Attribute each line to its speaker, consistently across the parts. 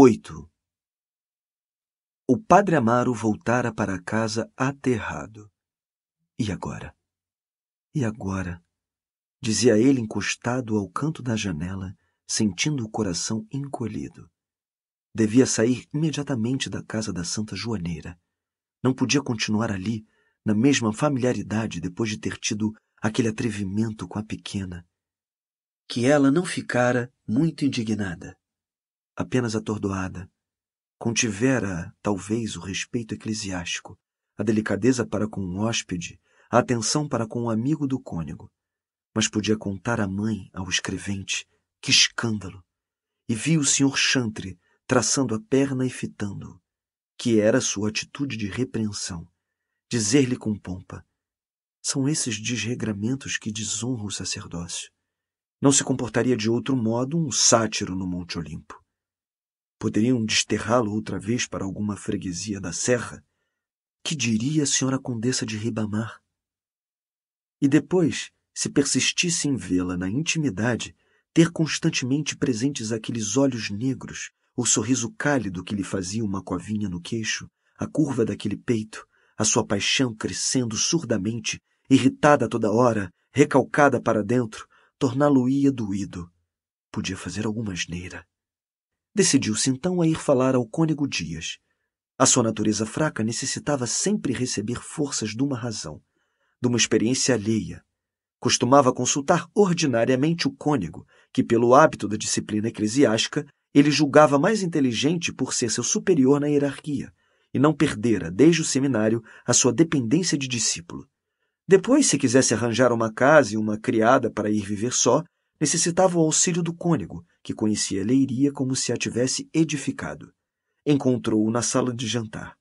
Speaker 1: 8. O padre Amaro voltara para casa aterrado. E agora? E agora? Dizia ele encostado ao canto da janela, sentindo o coração encolhido. Devia sair imediatamente da casa da Santa Joaneira. Não podia continuar ali, na mesma familiaridade depois de ter tido aquele atrevimento com a pequena. Que ela não ficara muito indignada apenas atordoada. Contivera, talvez, o respeito eclesiástico, a delicadeza para com um hóspede, a atenção para com um amigo do cônego. Mas podia contar à mãe, ao escrevente, que escândalo! E vi o Sr. Chantre traçando a perna e fitando-o, que era sua atitude de repreensão. Dizer-lhe com pompa: são esses desregramentos que desonram o sacerdócio. Não se comportaria de outro modo um sátiro no Monte Olimpo. Poderiam desterrá-lo outra vez para alguma freguesia da serra? Que diria a senhora condessa de Ribamar? E depois, se persistisse em vê-la na intimidade, ter constantemente presentes aqueles olhos negros, o sorriso cálido que lhe fazia uma covinha no queixo, a curva daquele peito, a sua paixão crescendo surdamente, irritada toda hora, recalcada para dentro, torná-lo-ia doído. Podia fazer alguma asneira. Decidiu-se então a ir falar ao cônego Dias. A sua natureza fraca necessitava sempre receber forças de uma razão, de uma experiência alheia. Costumava consultar ordinariamente o cônego, que, pelo hábito da disciplina eclesiástica, ele julgava mais inteligente por ser seu superior na hierarquia, e não perdera, desde o seminário, a sua dependência de discípulo. Depois, se quisesse arranjar uma casa e uma criada para ir viver só, necessitava o auxílio do cônego, que conhecia Leiria como se a tivesse edificado. Encontrou-o na sala de jantar.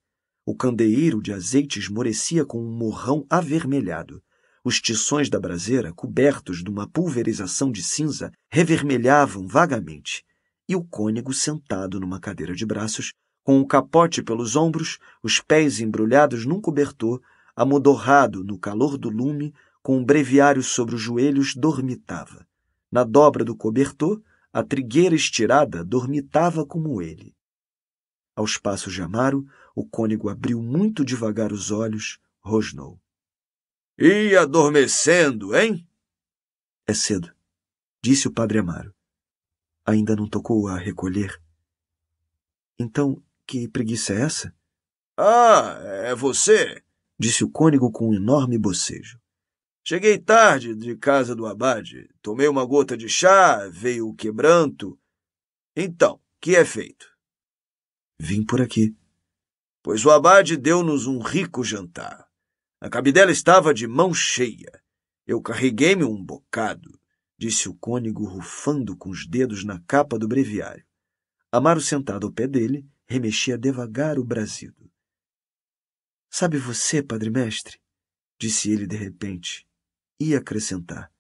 Speaker 1: O candeeiro de azeite esmorecia com um morrão avermelhado. Os tições da braseira, cobertos de uma pulverização de cinza, revermelhavam vagamente. E o cônego sentado numa cadeira de braços, com o capote pelos ombros, os pés embrulhados num cobertor, amodorrado no calor do lume, com um breviário sobre os joelhos, dormitava. Na dobra do cobertor, a trigueira estirada dormitava como ele. Aos passos de Amaro, o cônego abriu muito devagar os olhos, rosnou. Ia adormecendo, hein? É cedo, disse o padre Amaro. Ainda não tocou a recolher. Então, que preguiça é essa? Ah, é você, disse o cônego com um enorme bocejo. Cheguei tarde de casa do abade, tomei uma gota de chá, veio o quebranto. Então, que é feito? Vim por aqui. Pois o abade deu-nos um rico jantar. A cabidela estava de mão cheia. Eu carreguei-me um bocado, disse o cônego rufando com os dedos na capa do breviário. Amaro, sentado ao pé dele, remexia devagar o brasido. Sabe você, padre mestre? disse ele de repente e acrescentar: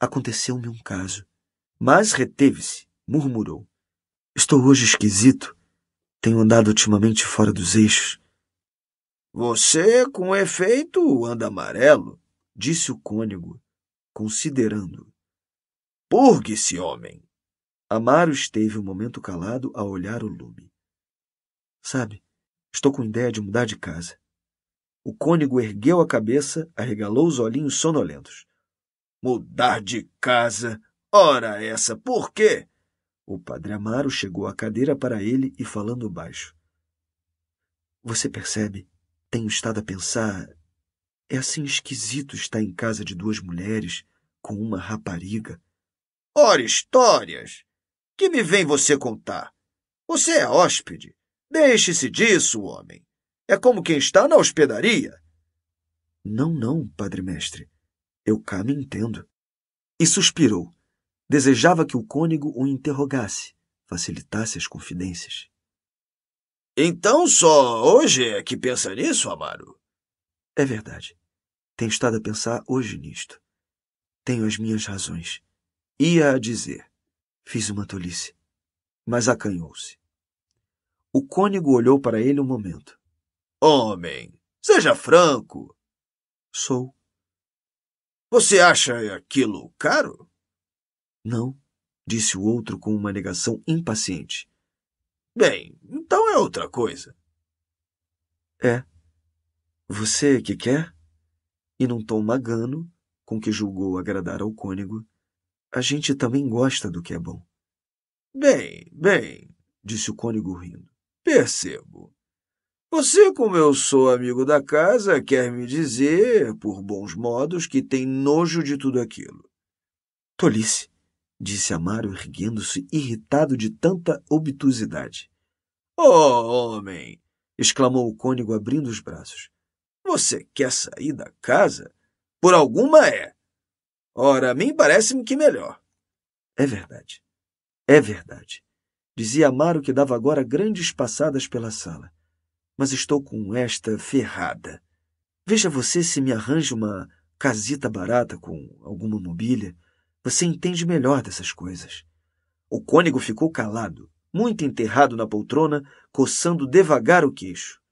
Speaker 1: Aconteceu-me um caso. Mas reteve-se, murmurou: Estou hoje esquisito. Tenho andado ultimamente fora dos eixos. Você, com efeito, anda amarelo, disse o cônego, considerando. Purgue-se, homem! Amaro esteve um momento calado a olhar o lume. Sabe, estou com ideia de mudar de casa. O cônego ergueu a cabeça, arregalou os olhinhos sonolentos. Mudar de casa? Ora essa, por quê? O padre Amaro chegou a cadeira para ele e falando baixo. Você percebe? Tenho estado a pensar. É assim esquisito estar em casa de duas mulheres, com uma rapariga. Ora, histórias! Que me vem você contar? Você é hóspede. Deixe-se disso, homem. É como quem está na hospedaria. Não, não, padre mestre. Eu cá me entendo. E suspirou. Desejava que o cônego o interrogasse, facilitasse as confidências. Então só hoje é que pensa nisso, Amaro? É verdade. Tenho estado a pensar hoje nisto. Tenho as minhas razões. Ia a dizer. Fiz uma tolice. Mas acanhou-se. O cônego olhou para ele um momento. Homem, seja franco. Sou. Você acha aquilo caro? Não, disse o outro com uma negação impaciente. Bem, então é outra coisa. É. Você que quer? E num tom magano, com que julgou agradar ao cônego, a gente também gosta do que é bom. Bem, bem, disse o cônego rindo. Percebo. Você, como eu sou amigo da casa, quer me dizer, por bons modos, que tem nojo de tudo aquilo. Tolice, disse Amaro, erguendo-se, irritado de tanta obtusidade. Oh, homem! exclamou o cônego, abrindo os braços. Você quer sair da casa? Por alguma é. Ora, a mim parece-me que melhor. É verdade. É verdade. Dizia Amaro que dava agora grandes passadas pela sala mas estou com esta ferrada. Veja você se me arranja uma casita barata com alguma mobília. Você entende melhor dessas coisas. O cônego ficou calado, muito enterrado na poltrona, coçando devagar o queixo.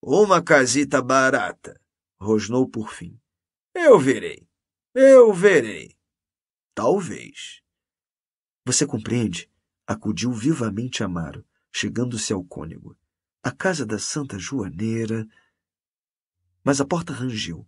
Speaker 1: Uma casita barata, rosnou por fim. Eu verei. Eu verei. Talvez. Você compreende? acudiu vivamente Amaro, chegando-se ao cônego a casa da Santa Joaneira. Mas a porta rangeu.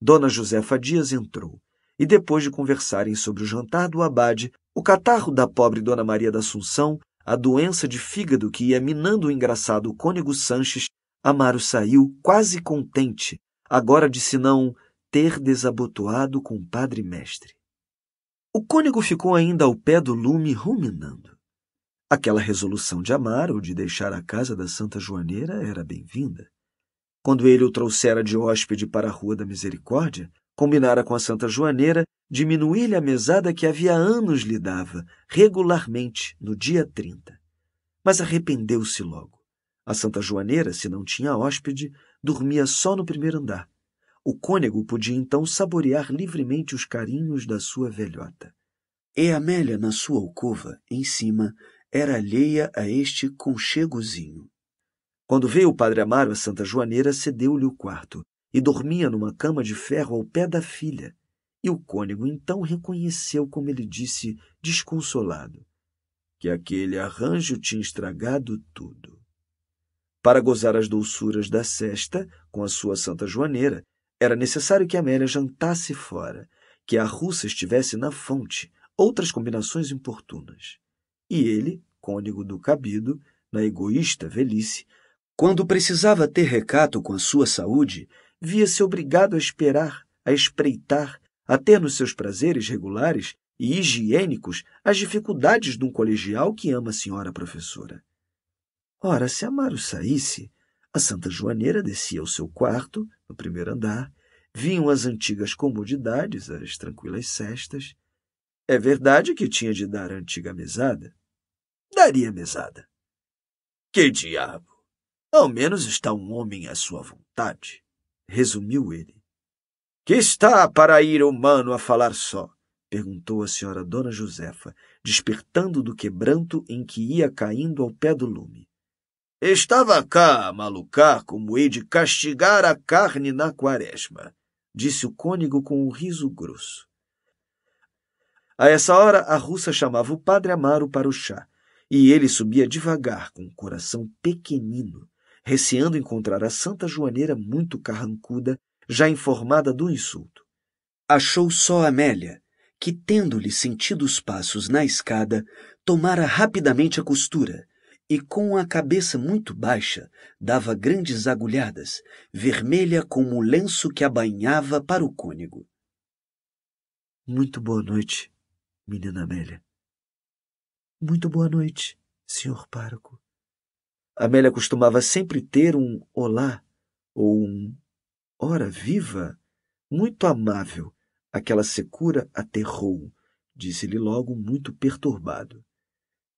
Speaker 1: Dona Josefa Dias entrou, e depois de conversarem sobre o jantar do abade, o catarro da pobre Dona Maria da Assunção, a doença de fígado que ia minando o engraçado cônego Sanches, Amaro saiu quase contente, agora de se não ter desabotoado com o padre mestre. O cônego ficou ainda ao pé do lume ruminando. Aquela resolução de amar ou de deixar a casa da Santa Joaneira era bem-vinda. Quando ele o trouxera de hóspede para a Rua da Misericórdia, combinara com a Santa Joaneira diminuir-lhe a mesada que havia anos lhe dava, regularmente, no dia 30. Mas arrependeu-se logo. A Santa Joaneira, se não tinha hóspede, dormia só no primeiro andar. O cônego podia então saborear livremente os carinhos da sua velhota. E é Amélia, na sua alcova, em cima, era alheia a este conchegozinho. Quando veio o padre Amaro a Santa Joaneira, cedeu-lhe o quarto e dormia numa cama de ferro ao pé da filha. E o cônego então reconheceu, como ele disse, desconsolado, que aquele arranjo tinha estragado tudo. Para gozar as doçuras da sesta com a sua Santa Joaneira, era necessário que Amélia jantasse fora, que a russa estivesse na fonte, outras combinações importunas. E ele, cônego do cabido, na egoísta velhice, quando precisava ter recato com a sua saúde, via-se obrigado a esperar, a espreitar, a ter nos seus prazeres regulares e higiênicos as dificuldades de um colegial que ama a senhora professora. Ora, se Amaro saísse, a Santa Joaneira descia ao seu quarto, no primeiro andar, vinham as antigas comodidades, as tranquilas cestas. É verdade que tinha de dar a antiga mesada, daria mesada. Que diabo! Ao menos está um homem à sua vontade, resumiu ele. Que está para ir humano a falar só? perguntou a senhora Dona Josefa, despertando do quebranto em que ia caindo ao pé do lume. Estava cá a malucar como hei de castigar a carne na quaresma, disse o cônego com um riso grosso. A essa hora, a russa chamava o padre Amaro para o chá, e ele subia devagar, com o um coração pequenino, receando encontrar a Santa Joaneira muito carrancuda, já informada do insulto. Achou só Amélia, que, tendo-lhe sentido os passos na escada, tomara rapidamente a costura e, com a cabeça muito baixa, dava grandes agulhadas, vermelha como o lenço que banhava para o cônego. Muito boa noite, menina Amélia. Muito boa noite, senhor pároco. Amélia costumava sempre ter um olá ou um ora viva muito amável. Aquela secura aterrou, disse-lhe logo, muito perturbado.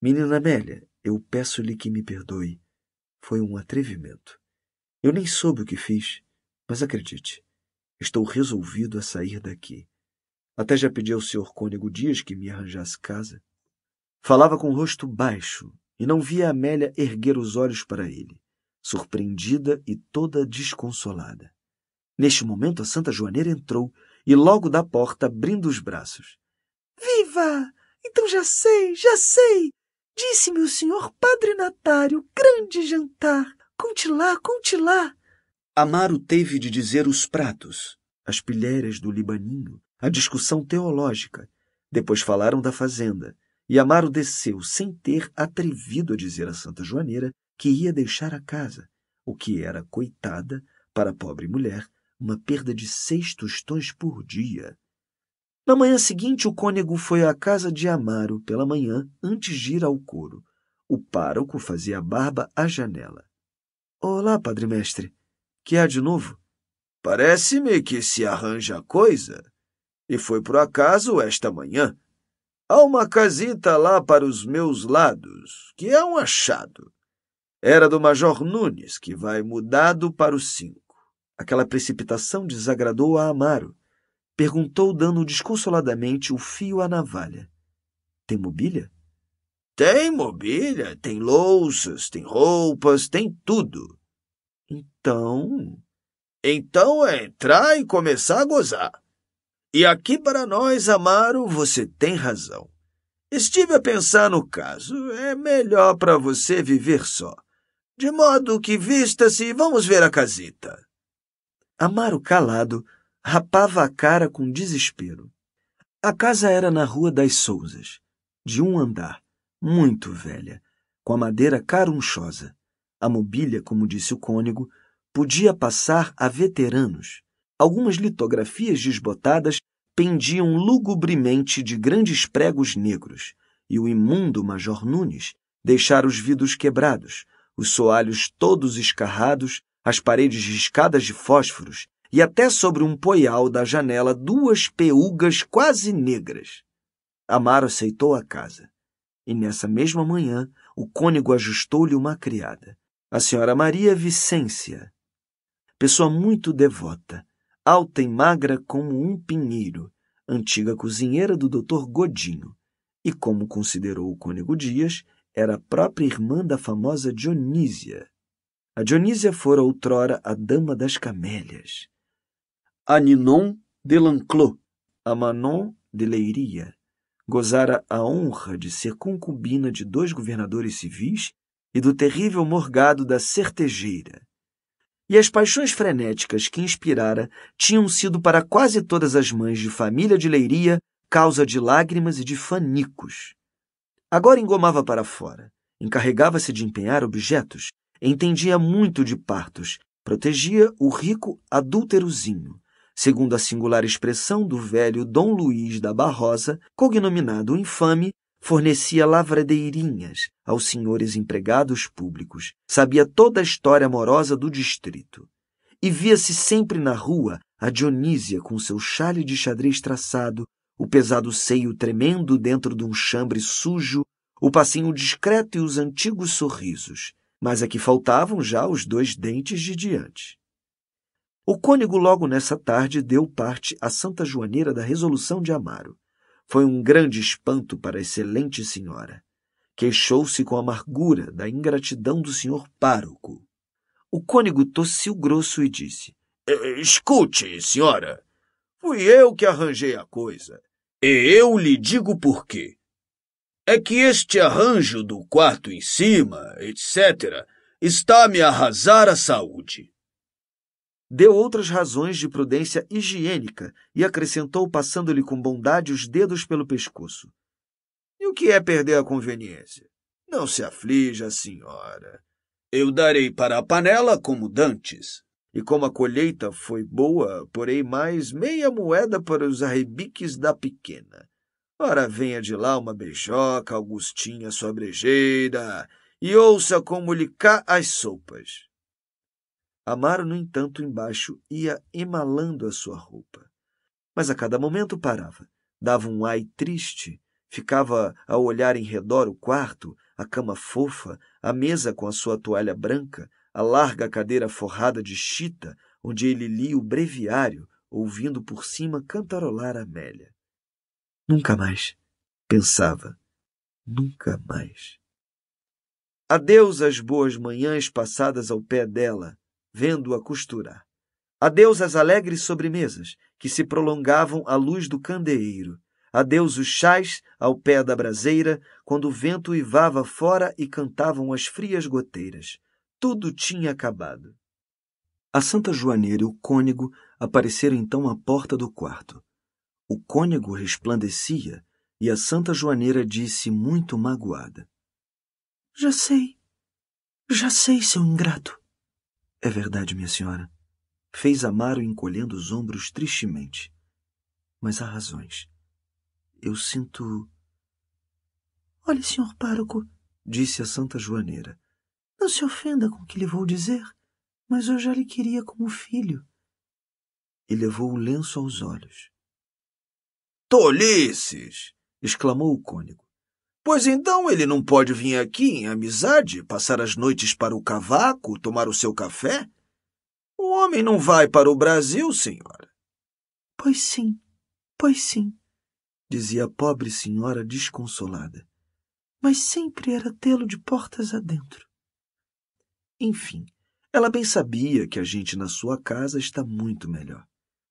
Speaker 1: Menina Amélia, eu peço-lhe que me perdoe. Foi um atrevimento. Eu nem soube o que fiz, mas acredite, estou resolvido a sair daqui. Até já pedi ao senhor Cônego Dias que me arranjasse casa. Falava com o rosto baixo e não via Amélia erguer os olhos para ele, surpreendida e toda desconsolada. Neste momento, a Santa Joaneira entrou e logo da porta, abrindo os braços. Viva! Então já sei, já sei! Disse-me o senhor Padre Natário, grande jantar! Conte lá, conte lá! Amaro teve de dizer os pratos, as pilheiras do Libaninho, a discussão teológica. Depois falaram da fazenda, e Amaro desceu sem ter atrevido a dizer à Santa Joaneira que ia deixar a casa, o que era, coitada, para a pobre mulher, uma perda de seis tostões por dia. Na manhã seguinte, o cônego foi à casa de Amaro pela manhã, antes de ir ao couro. O pároco fazia a barba à janela. Olá, padre mestre. Que há de novo? Parece-me que se arranja a coisa. E foi por acaso esta manhã, Há uma casita lá para os meus lados, que é um achado. Era do Major Nunes, que vai mudado para o cinco. Aquela precipitação desagradou a Amaro. Perguntou, dando desconsoladamente o fio à navalha. Tem mobília? Tem mobília, tem louças, tem roupas, tem tudo. Então. Então é entrar e começar a gozar. E aqui para nós, Amaro, você tem razão. Estive a pensar no caso. É melhor para você viver só. De modo que vista-se e vamos ver a casita. Amaro, calado, rapava a cara com desespero. A casa era na Rua das Souzas, de um andar, muito velha, com a madeira carunchosa. A mobília, como disse o cônego, podia passar a veteranos algumas litografias desbotadas pendiam lugubremente de grandes pregos negros, e o imundo Major Nunes deixara os vidros quebrados, os soalhos todos escarrados, as paredes riscadas de fósforos, e até sobre um poial da janela duas peugas quase negras. Amaro aceitou a casa. E nessa mesma manhã, o cônego ajustou-lhe uma criada, a senhora Maria Vicência. Pessoa muito devota, alta e magra como um pinheiro, antiga cozinheira do Dr. Godinho, e como considerou o cônego Dias, era a própria irmã da famosa Dionísia. A Dionísia fora outrora a dama das camélias. A Ninon de Lanclos, a Manon de Leiria, gozara a honra de ser concubina de dois governadores civis e do terrível morgado da Certejeira, e as paixões frenéticas que inspirara tinham sido para quase todas as mães de família de Leiria causa de lágrimas e de fanicos. Agora engomava para fora, encarregava-se de empenhar objetos, entendia muito de partos, protegia o rico adúlterozinho, segundo a singular expressão do velho Dom Luís da Barrosa, cognominado o infame fornecia lavradeirinhas aos senhores empregados públicos, sabia toda a história amorosa do distrito. E via-se sempre na rua a Dionísia com seu chale de xadrez traçado, o pesado seio tremendo dentro de um chambre sujo, o passinho discreto e os antigos sorrisos, mas a que faltavam já os dois dentes de diante. O cônego logo nessa tarde deu parte à Santa Joaneira da resolução de Amaro. Foi um grande espanto para a excelente senhora. Queixou-se com amargura da ingratidão do senhor pároco. O cônego tossiu grosso e disse: Escute, senhora, fui eu que arranjei a coisa. E eu lhe digo por quê. É que este arranjo do quarto em cima, etc., está me arrasar a saúde deu outras razões de prudência higiênica e acrescentou, passando-lhe com bondade os dedos pelo pescoço. E o que é perder a conveniência? Não se aflija, senhora. Eu darei para a panela como dantes. E como a colheita foi boa, porei mais meia moeda para os arrebiques da pequena. Ora, venha de lá uma beijoca, Augustinha, sua brejeira, e ouça como lhe cá as sopas. Amaro, no entanto, embaixo ia emalando a sua roupa. Mas a cada momento parava, dava um ai triste, ficava a olhar em redor o quarto, a cama fofa, a mesa com a sua toalha branca, a larga cadeira forrada de chita, onde ele lia o breviário, ouvindo por cima cantarolar Amélia. Nunca mais, pensava, nunca mais. Adeus às boas manhãs passadas ao pé dela, vendo-a costurar. Adeus as alegres sobremesas que se prolongavam à luz do candeeiro. Adeus os chás ao pé da braseira, quando o vento uivava fora e cantavam as frias goteiras. Tudo tinha acabado. A Santa Joaneira e o cônego apareceram então à porta do quarto. O cônego resplandecia e a Santa Joaneira disse muito magoada: Já sei, já sei, seu ingrato. É verdade, minha senhora. Fez Amaro encolhendo os ombros tristemente. Mas há razões. Eu sinto. Olhe, senhor pároco, disse a Santa Joaneira. Não se ofenda com o que lhe vou dizer, mas eu já lhe queria como filho. E levou o lenço aos olhos. Tolices! exclamou o cônego. Pois então ele não pode vir aqui em amizade, passar as noites para o cavaco, tomar o seu café? O homem não vai para o Brasil, senhora. Pois sim, pois sim, dizia a pobre senhora desconsolada. Mas sempre era tê-lo de portas adentro. Enfim, ela bem sabia que a gente na sua casa está muito melhor.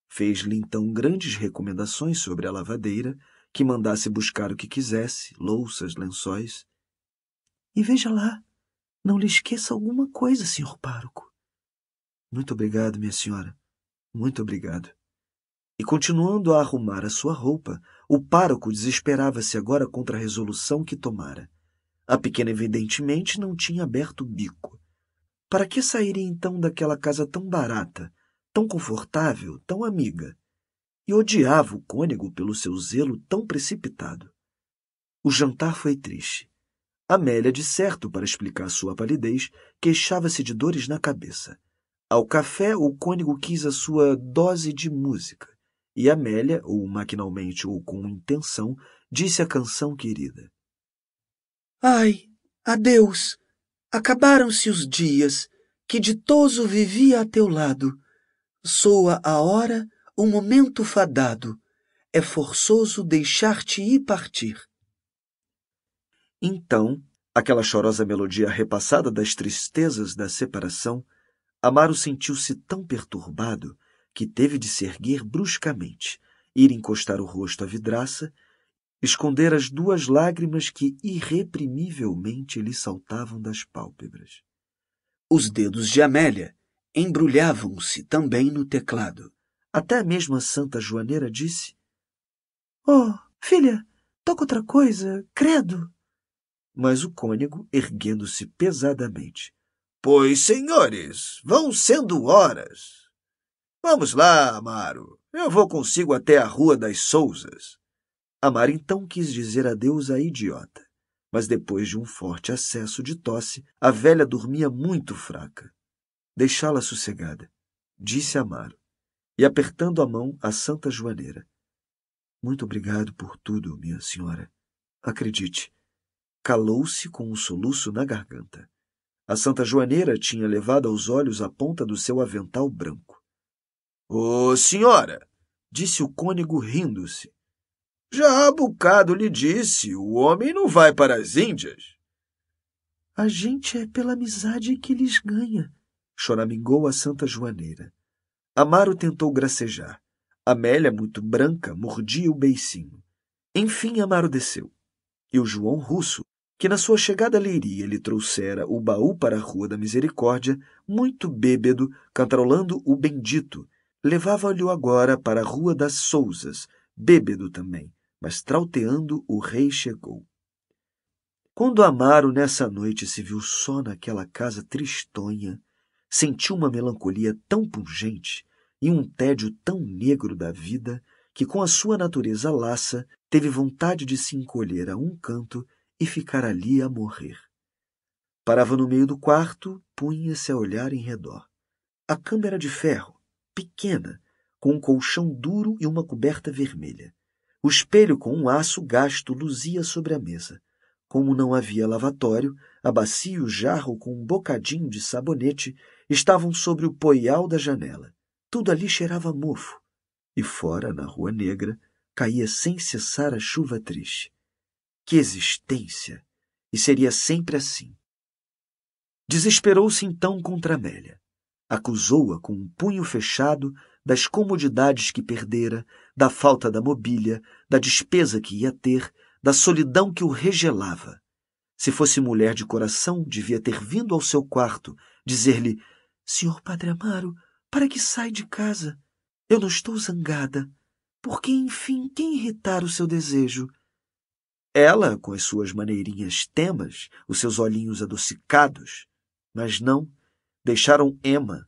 Speaker 1: Fez-lhe então grandes recomendações sobre a lavadeira, que mandasse buscar o que quisesse, louças, lençóis. E veja lá, não lhe esqueça alguma coisa, senhor pároco. Muito obrigado, minha senhora. Muito obrigado. E continuando a arrumar a sua roupa, o pároco desesperava-se agora contra a resolução que tomara. A pequena, evidentemente, não tinha aberto o bico. Para que sairia então daquela casa tão barata, tão confortável, tão amiga? e odiava o cônego pelo seu zelo tão precipitado. O jantar foi triste. Amélia, de certo, para explicar sua palidez, queixava-se de dores na cabeça. Ao café, o cônego quis a sua dose de música, e Amélia, ou maquinalmente ou com intenção, disse a canção querida. Ai, adeus! Acabaram-se os dias que ditoso vivia a teu lado. Soa a hora um momento fadado, é forçoso deixar-te ir partir. Então, aquela chorosa melodia repassada das tristezas da separação, Amaro sentiu-se tão perturbado que teve de se erguer bruscamente, ir encostar o rosto à vidraça, esconder as duas lágrimas que irreprimivelmente lhe saltavam das pálpebras. Os dedos de Amélia embrulhavam-se também no teclado. Até mesmo a Santa Joaneira disse: Oh, filha, toca outra coisa, credo. Mas o cônego, erguendo-se pesadamente, Pois, senhores, vão sendo horas. Vamos lá, Amaro, eu vou consigo até a Rua das Souzas. Amaro então quis dizer adeus à idiota, mas depois de um forte acesso de tosse, a velha dormia muito fraca. Deixá-la sossegada, disse Amaro e apertando a mão à Santa Joaneira. Muito obrigado por tudo, minha senhora. Acredite. Calou-se com um soluço na garganta. A Santa Joaneira tinha levado aos olhos a ponta do seu avental branco. Ô senhora! disse o cônego rindo-se. Já há bocado lhe disse, o homem não vai para as Índias. A gente é pela amizade que lhes ganha, choramingou a Santa Joaneira. Amaro tentou gracejar. Amélia, muito branca, mordia o beicinho. Enfim, Amaro desceu. E o João Russo, que na sua chegada à leiria lhe trouxera o baú para a Rua da Misericórdia, muito bêbedo, cantarolando o bendito, levava-lhe agora para a Rua das Souzas, bêbedo também, mas trauteando o rei chegou. Quando Amaro nessa noite se viu só naquela casa tristonha, sentiu uma melancolia tão pungente e um tédio tão negro da vida que, com a sua natureza laça, teve vontade de se encolher a um canto e ficar ali a morrer. Parava no meio do quarto, punha-se a olhar em redor. A cama era de ferro, pequena, com um colchão duro e uma coberta vermelha. O espelho com um aço gasto luzia sobre a mesa. Como não havia lavatório, a bacia e o jarro com um bocadinho de sabonete estavam sobre o poial da janela. Tudo ali cheirava mofo. E fora, na Rua Negra, caía sem cessar a chuva triste. Que existência! E seria sempre assim. Desesperou-se então contra Amélia. Acusou-a com um punho fechado das comodidades que perdera, da falta da mobília, da despesa que ia ter, da solidão que o regelava. Se fosse mulher de coração, devia ter vindo ao seu quarto dizer-lhe: Senhor Padre Amaro, para que sai de casa? Eu não estou zangada. Porque, enfim, quem irritar o seu desejo? Ela, com as suas maneirinhas temas, os seus olhinhos adocicados, mas não, deixaram Emma,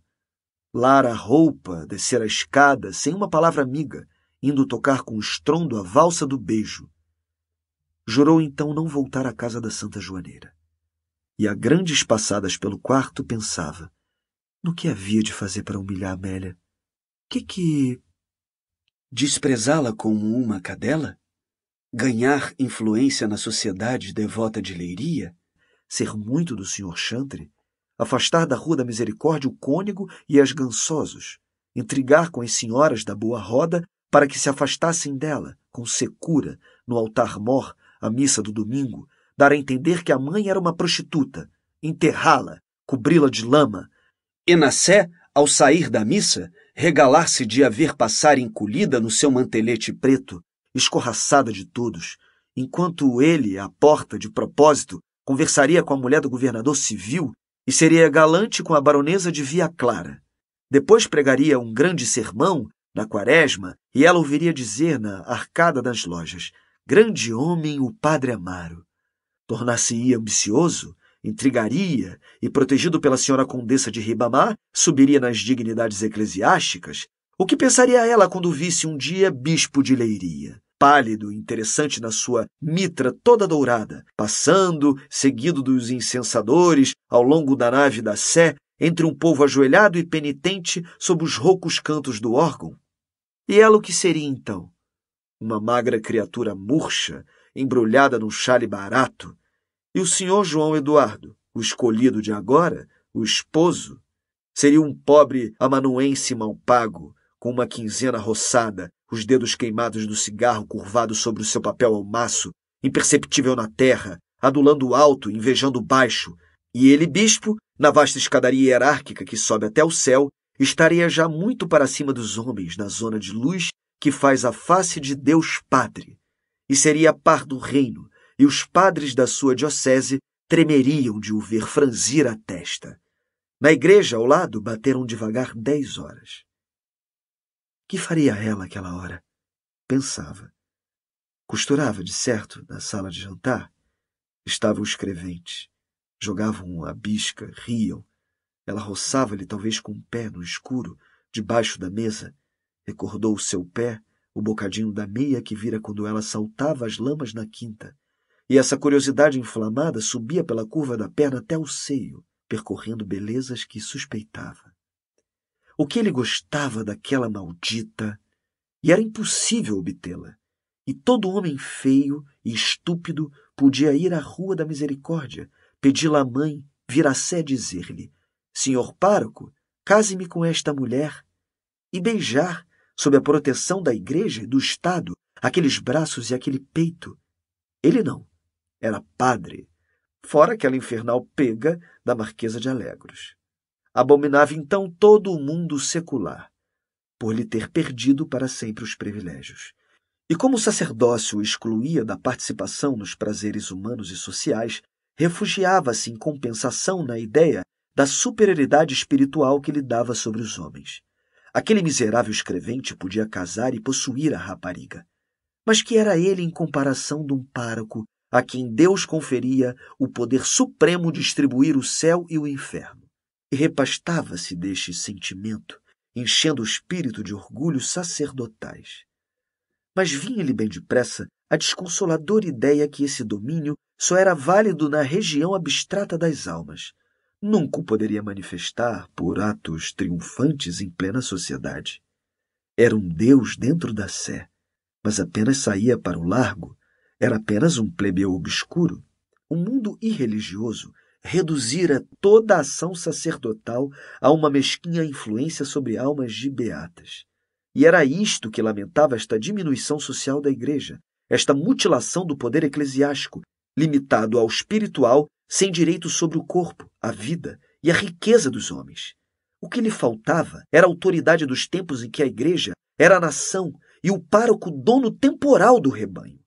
Speaker 1: lar a roupa, descer a escada, sem uma palavra amiga, indo tocar com estrondo a valsa do beijo. Jurou então não voltar à casa da Santa Joaneira. E a grandes passadas pelo quarto pensava, no que havia de fazer para humilhar Amélia? Que que... Desprezá-la como uma cadela? Ganhar influência na sociedade devota de Leiria? Ser muito do Sr. Chantre? Afastar da Rua da Misericórdia o cônego e as gansosos? Intrigar com as senhoras da Boa Roda para que se afastassem dela, com secura, no altar-mor, a missa do domingo, dar a entender que a mãe era uma prostituta, enterrá-la, cobri-la de lama, Enassé, ao sair da missa, regalar-se de a ver passar encolhida no seu mantelete preto, escorraçada de todos, enquanto ele, à porta, de propósito, conversaria com a mulher do governador civil e seria galante com a baronesa de Via Clara. Depois pregaria um grande sermão na quaresma e ela ouviria dizer na arcada das lojas: Grande homem o Padre Amaro. Tornar-se-ia ambicioso intrigaria e, protegido pela senhora condessa de Ribamar, subiria nas dignidades eclesiásticas, o que pensaria ela quando visse um dia bispo de Leiria? Pálido, interessante na sua mitra toda dourada, passando, seguido dos incensadores, ao longo da nave da Sé, entre um povo ajoelhado e penitente sob os roucos cantos do órgão? E ela o que seria então? Uma magra criatura murcha, embrulhada num chale barato, e o senhor João Eduardo, o escolhido de agora, o esposo, seria um pobre amanuense mal pago, com uma quinzena roçada, os dedos queimados do cigarro curvado sobre o seu papel ao maço, imperceptível na terra, adulando o alto, invejando o baixo, e ele, bispo, na vasta escadaria hierárquica que sobe até o céu, estaria já muito para cima dos homens, na zona de luz que faz a face de Deus Padre, e seria par do reino, e os padres da sua diocese tremeriam de o ver franzir a testa. Na igreja ao lado bateram devagar dez horas. Que faria ela aquela hora? Pensava. Costurava, de certo, na sala de jantar. Estavam os creventes. Jogavam a bisca, riam. Ela roçava-lhe talvez com o um pé no escuro, debaixo da mesa. Recordou o seu pé, o bocadinho da meia que vira quando ela saltava as lamas na quinta e essa curiosidade inflamada subia pela curva da perna até o seio, percorrendo belezas que suspeitava. O que ele gostava daquela maldita, e era impossível obtê-la, e todo homem feio e estúpido podia ir à Rua da Misericórdia, pedi-la à mãe, vir a sé dizer-lhe: Senhor pároco, case-me com esta mulher, e beijar, sob a proteção da igreja e do Estado, aqueles braços e aquele peito. Ele não. Era padre, fora aquela infernal pega da Marquesa de Alegros. Abominava então todo o mundo secular, por lhe ter perdido para sempre os privilégios. E como o sacerdócio o excluía da participação nos prazeres humanos e sociais, refugiava-se em compensação na ideia da superioridade espiritual que lhe dava sobre os homens. Aquele miserável escrevente podia casar e possuir a rapariga. Mas que era ele em comparação de um pároco a quem Deus conferia o poder supremo de distribuir o céu e o inferno. E repastava-se deste sentimento, enchendo o espírito de orgulhos sacerdotais. Mas vinha-lhe bem depressa a desconsoladora ideia que esse domínio só era válido na região abstrata das almas. Nunca o poderia manifestar por atos triunfantes em plena sociedade. Era um Deus dentro da sé, mas apenas saía para o largo era apenas um plebeu obscuro. O mundo irreligioso reduzira toda a ação sacerdotal a uma mesquinha influência sobre almas de beatas. E era isto que lamentava esta diminuição social da Igreja, esta mutilação do poder eclesiástico, limitado ao espiritual, sem direito sobre o corpo, a vida e a riqueza dos homens. O que lhe faltava era a autoridade dos tempos em que a Igreja era a nação e o pároco dono temporal do rebanho.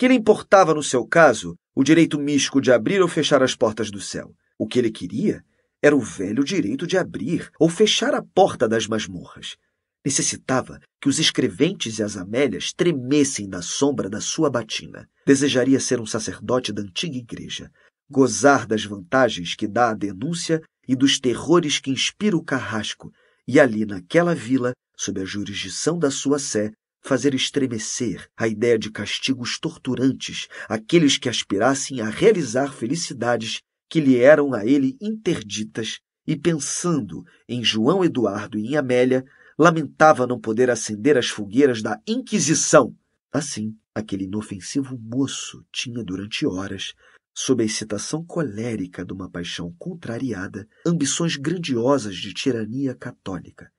Speaker 1: Que lhe importava, no seu caso, o direito místico de abrir ou fechar as portas do céu? O que ele queria era o velho direito de abrir ou fechar a porta das masmorras. Necessitava que os escreventes e as amélias tremessem da sombra da sua batina. Desejaria ser um sacerdote da antiga igreja, gozar das vantagens que dá a denúncia e dos terrores que inspira o carrasco, e ali naquela vila, sob a jurisdição da sua sé, fazer estremecer a ideia de castigos torturantes aqueles que aspirassem a realizar felicidades que lhe eram a ele interditas, e pensando em João Eduardo e em Amélia, lamentava não poder acender as fogueiras da Inquisição. Assim, aquele inofensivo moço tinha durante horas, sob a excitação colérica de uma paixão contrariada, ambições grandiosas de tirania católica,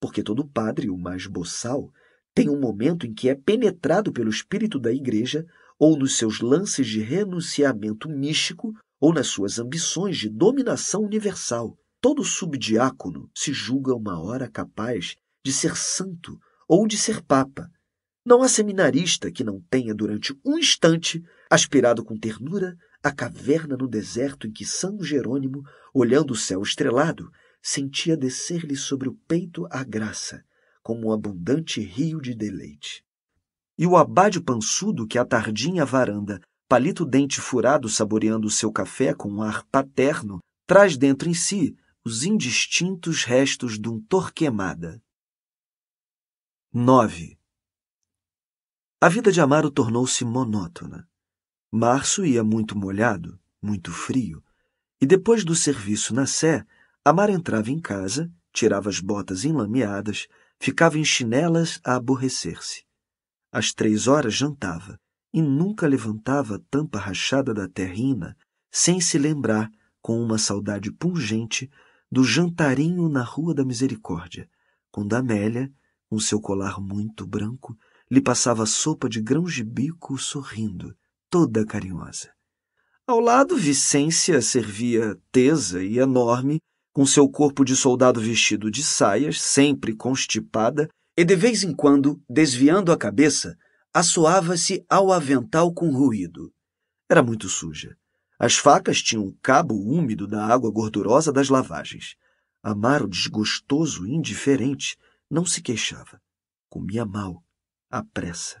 Speaker 1: porque todo padre, o mais boçal, tem um momento em que é penetrado pelo espírito da igreja, ou nos seus lances de renunciamento místico, ou nas suas ambições de dominação universal. Todo subdiácono se julga uma hora capaz de ser santo ou de ser papa. Não há seminarista que não tenha, durante um instante, aspirado com ternura a caverna no deserto em que São Jerônimo, olhando o céu estrelado, sentia descer-lhe sobre o peito a graça, como um abundante rio de deleite. E o abade pançudo que à tardinha varanda, palito dente furado saboreando o seu café com um ar paterno, traz dentro em si os indistintos restos de um torquemada. 9. A vida de Amaro tornou-se monótona. Março ia muito molhado, muito frio, e depois do serviço na Sé, Amaro entrava em casa, tirava as botas enlameadas, Ficava em chinelas a aborrecer-se. Às três horas jantava, e nunca levantava a tampa rachada da terrina sem se lembrar, com uma saudade pungente, do jantarinho na Rua da Misericórdia, quando Amélia, com seu colar muito branco, lhe passava sopa de grãos de bico sorrindo, toda carinhosa. Ao lado, Vicência servia tesa e enorme com seu corpo de soldado vestido de saias, sempre constipada, e de vez em quando, desviando a cabeça, assoava-se ao avental com ruído. Era muito suja. As facas tinham o cabo úmido da água gordurosa das lavagens. Amaro, desgostoso e indiferente, não se queixava. Comia mal, à pressa.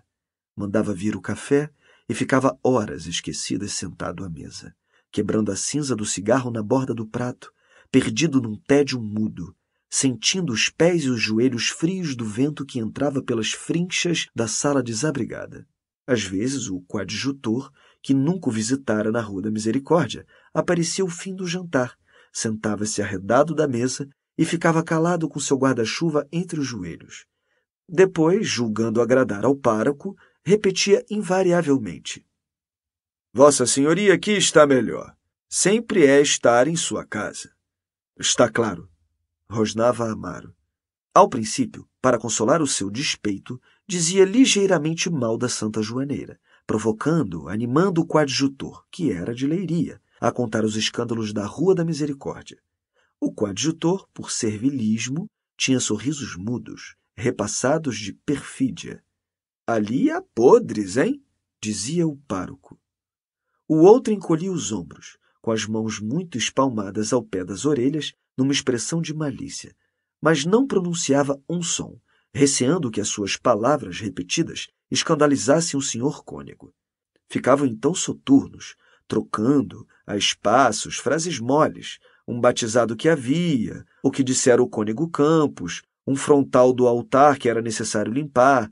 Speaker 1: Mandava vir o café e ficava horas esquecidas sentado à mesa, quebrando a cinza do cigarro na borda do prato, perdido num tédio mudo, sentindo os pés e os joelhos frios do vento que entrava pelas frinchas da sala desabrigada. Às vezes, o coadjutor, que nunca o visitara na Rua da Misericórdia, aparecia ao fim do jantar, sentava-se arredado da mesa e ficava calado com seu guarda-chuva entre os joelhos. Depois, julgando agradar ao pároco, repetia invariavelmente: Vossa Senhoria aqui está melhor. Sempre é estar em sua casa. Está claro, rosnava Amaro. Ao princípio, para consolar o seu despeito, dizia ligeiramente mal da Santa Joaneira, provocando, animando o coadjutor, que era de Leiria, a contar os escândalos da Rua da Misericórdia. O coadjutor, por servilismo, tinha sorrisos mudos, repassados de perfídia. Ali há podres, hein? dizia o pároco. O outro encolhia os ombros com as mãos muito espalmadas ao pé das orelhas, numa expressão de malícia, mas não pronunciava um som, receando que as suas palavras repetidas escandalizassem o senhor cônego. Ficavam então soturnos, trocando, a espaços, frases moles, um batizado que havia, o que dissera o cônego Campos, um frontal do altar que era necessário limpar.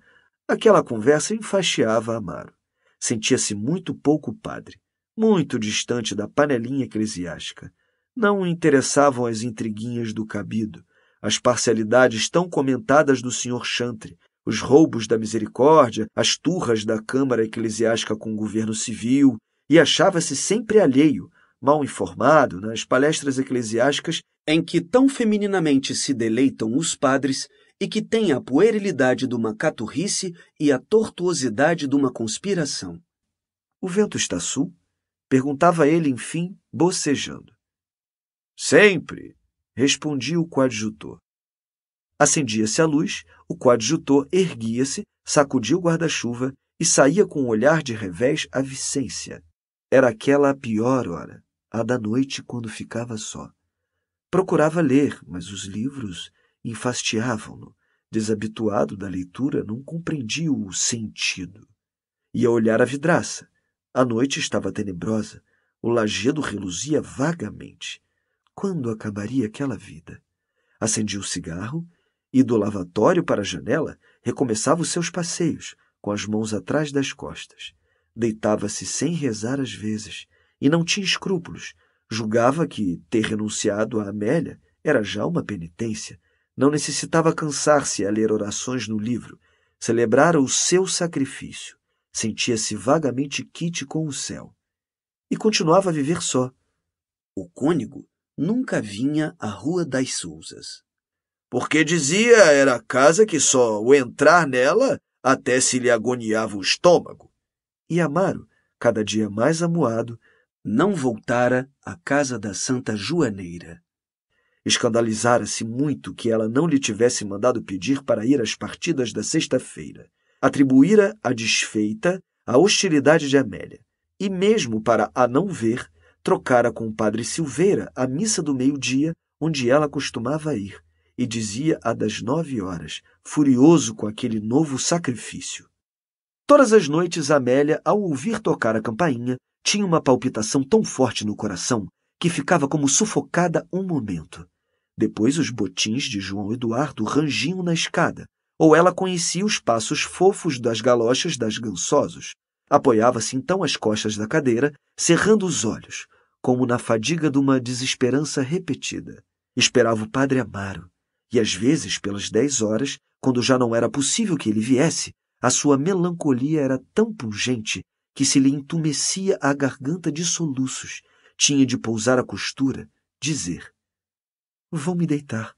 Speaker 1: Aquela conversa enfaixeava Amaro. Sentia-se muito pouco padre muito distante da panelinha eclesiástica. Não interessavam as intriguinhas do cabido, as parcialidades tão comentadas do senhor Chantre, os roubos da misericórdia, as turras da Câmara Eclesiástica com o governo civil, e achava-se sempre alheio, mal informado, nas palestras eclesiásticas em que tão femininamente se deleitam os padres e que têm a puerilidade de uma caturrice e a tortuosidade de uma conspiração. O vento está sul, Perguntava ele, enfim, bocejando. Sempre, respondia o coadjutor. Acendia-se a luz, o coadjutor erguia-se, sacudia o guarda-chuva e saía com um olhar de revés a Vicência. Era aquela a pior hora, a da noite quando ficava só. Procurava ler, mas os livros enfastiavam-no. Desabituado da leitura, não compreendia o sentido. Ia olhar a vidraça, a noite estava tenebrosa, o lajedo reluzia vagamente. Quando acabaria aquela vida? Acendia o cigarro e, do lavatório para a janela, recomeçava os seus passeios, com as mãos atrás das costas. Deitava-se sem rezar às vezes e não tinha escrúpulos. Julgava que ter renunciado a Amélia era já uma penitência. Não necessitava cansar-se a ler orações no livro. Celebrara o seu sacrifício. Sentia-se vagamente quite com o céu. E continuava a viver só. O cônego nunca vinha à Rua das Souzas. Porque dizia era a casa que só o entrar nela até se lhe agoniava o estômago. E Amaro, cada dia mais amuado, não voltara à casa da Santa Joaneira. Escandalizara-se muito que ela não lhe tivesse mandado pedir para ir às partidas da sexta-feira atribuíra a desfeita a hostilidade de Amélia, e mesmo para a não ver, trocara com o padre Silveira a missa do meio-dia, onde ela costumava ir, e dizia a das nove horas, furioso com aquele novo sacrifício. Todas as noites, Amélia, ao ouvir tocar a campainha, tinha uma palpitação tão forte no coração que ficava como sufocada um momento. Depois os botins de João Eduardo rangiam na escada, ou ela conhecia os passos fofos das galochas das gansosos. Apoiava-se então às costas da cadeira, cerrando os olhos, como na fadiga de uma desesperança repetida. Esperava o padre Amaro, e às vezes, pelas dez horas, quando já não era possível que ele viesse, a sua melancolia era tão pungente que se lhe entumecia a garganta de soluços. Tinha de pousar a costura, dizer: Vou me deitar.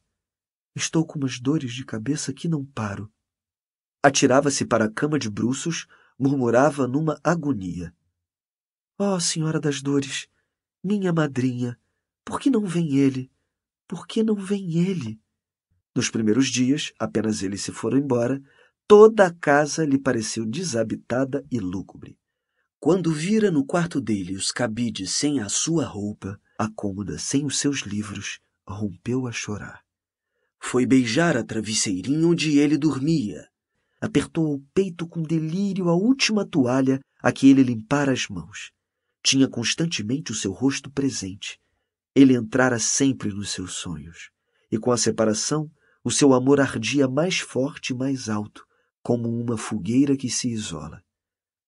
Speaker 1: Estou com umas dores de cabeça que não paro. Atirava-se para a cama de bruços, murmurava numa agonia. oh, Senhora das Dores, minha madrinha, por que não vem ele? Por que não vem ele? Nos primeiros dias, apenas eles se foram embora, toda a casa lhe pareceu desabitada e lúgubre. Quando vira no quarto dele os cabides sem a sua roupa, a cômoda sem os seus livros, rompeu a chorar. Foi beijar a travesseirinha onde ele dormia. Apertou o peito com delírio a última toalha a que ele limpara as mãos. Tinha constantemente o seu rosto presente. Ele entrara sempre nos seus sonhos. E com a separação, o seu amor ardia mais forte e mais alto, como uma fogueira que se isola.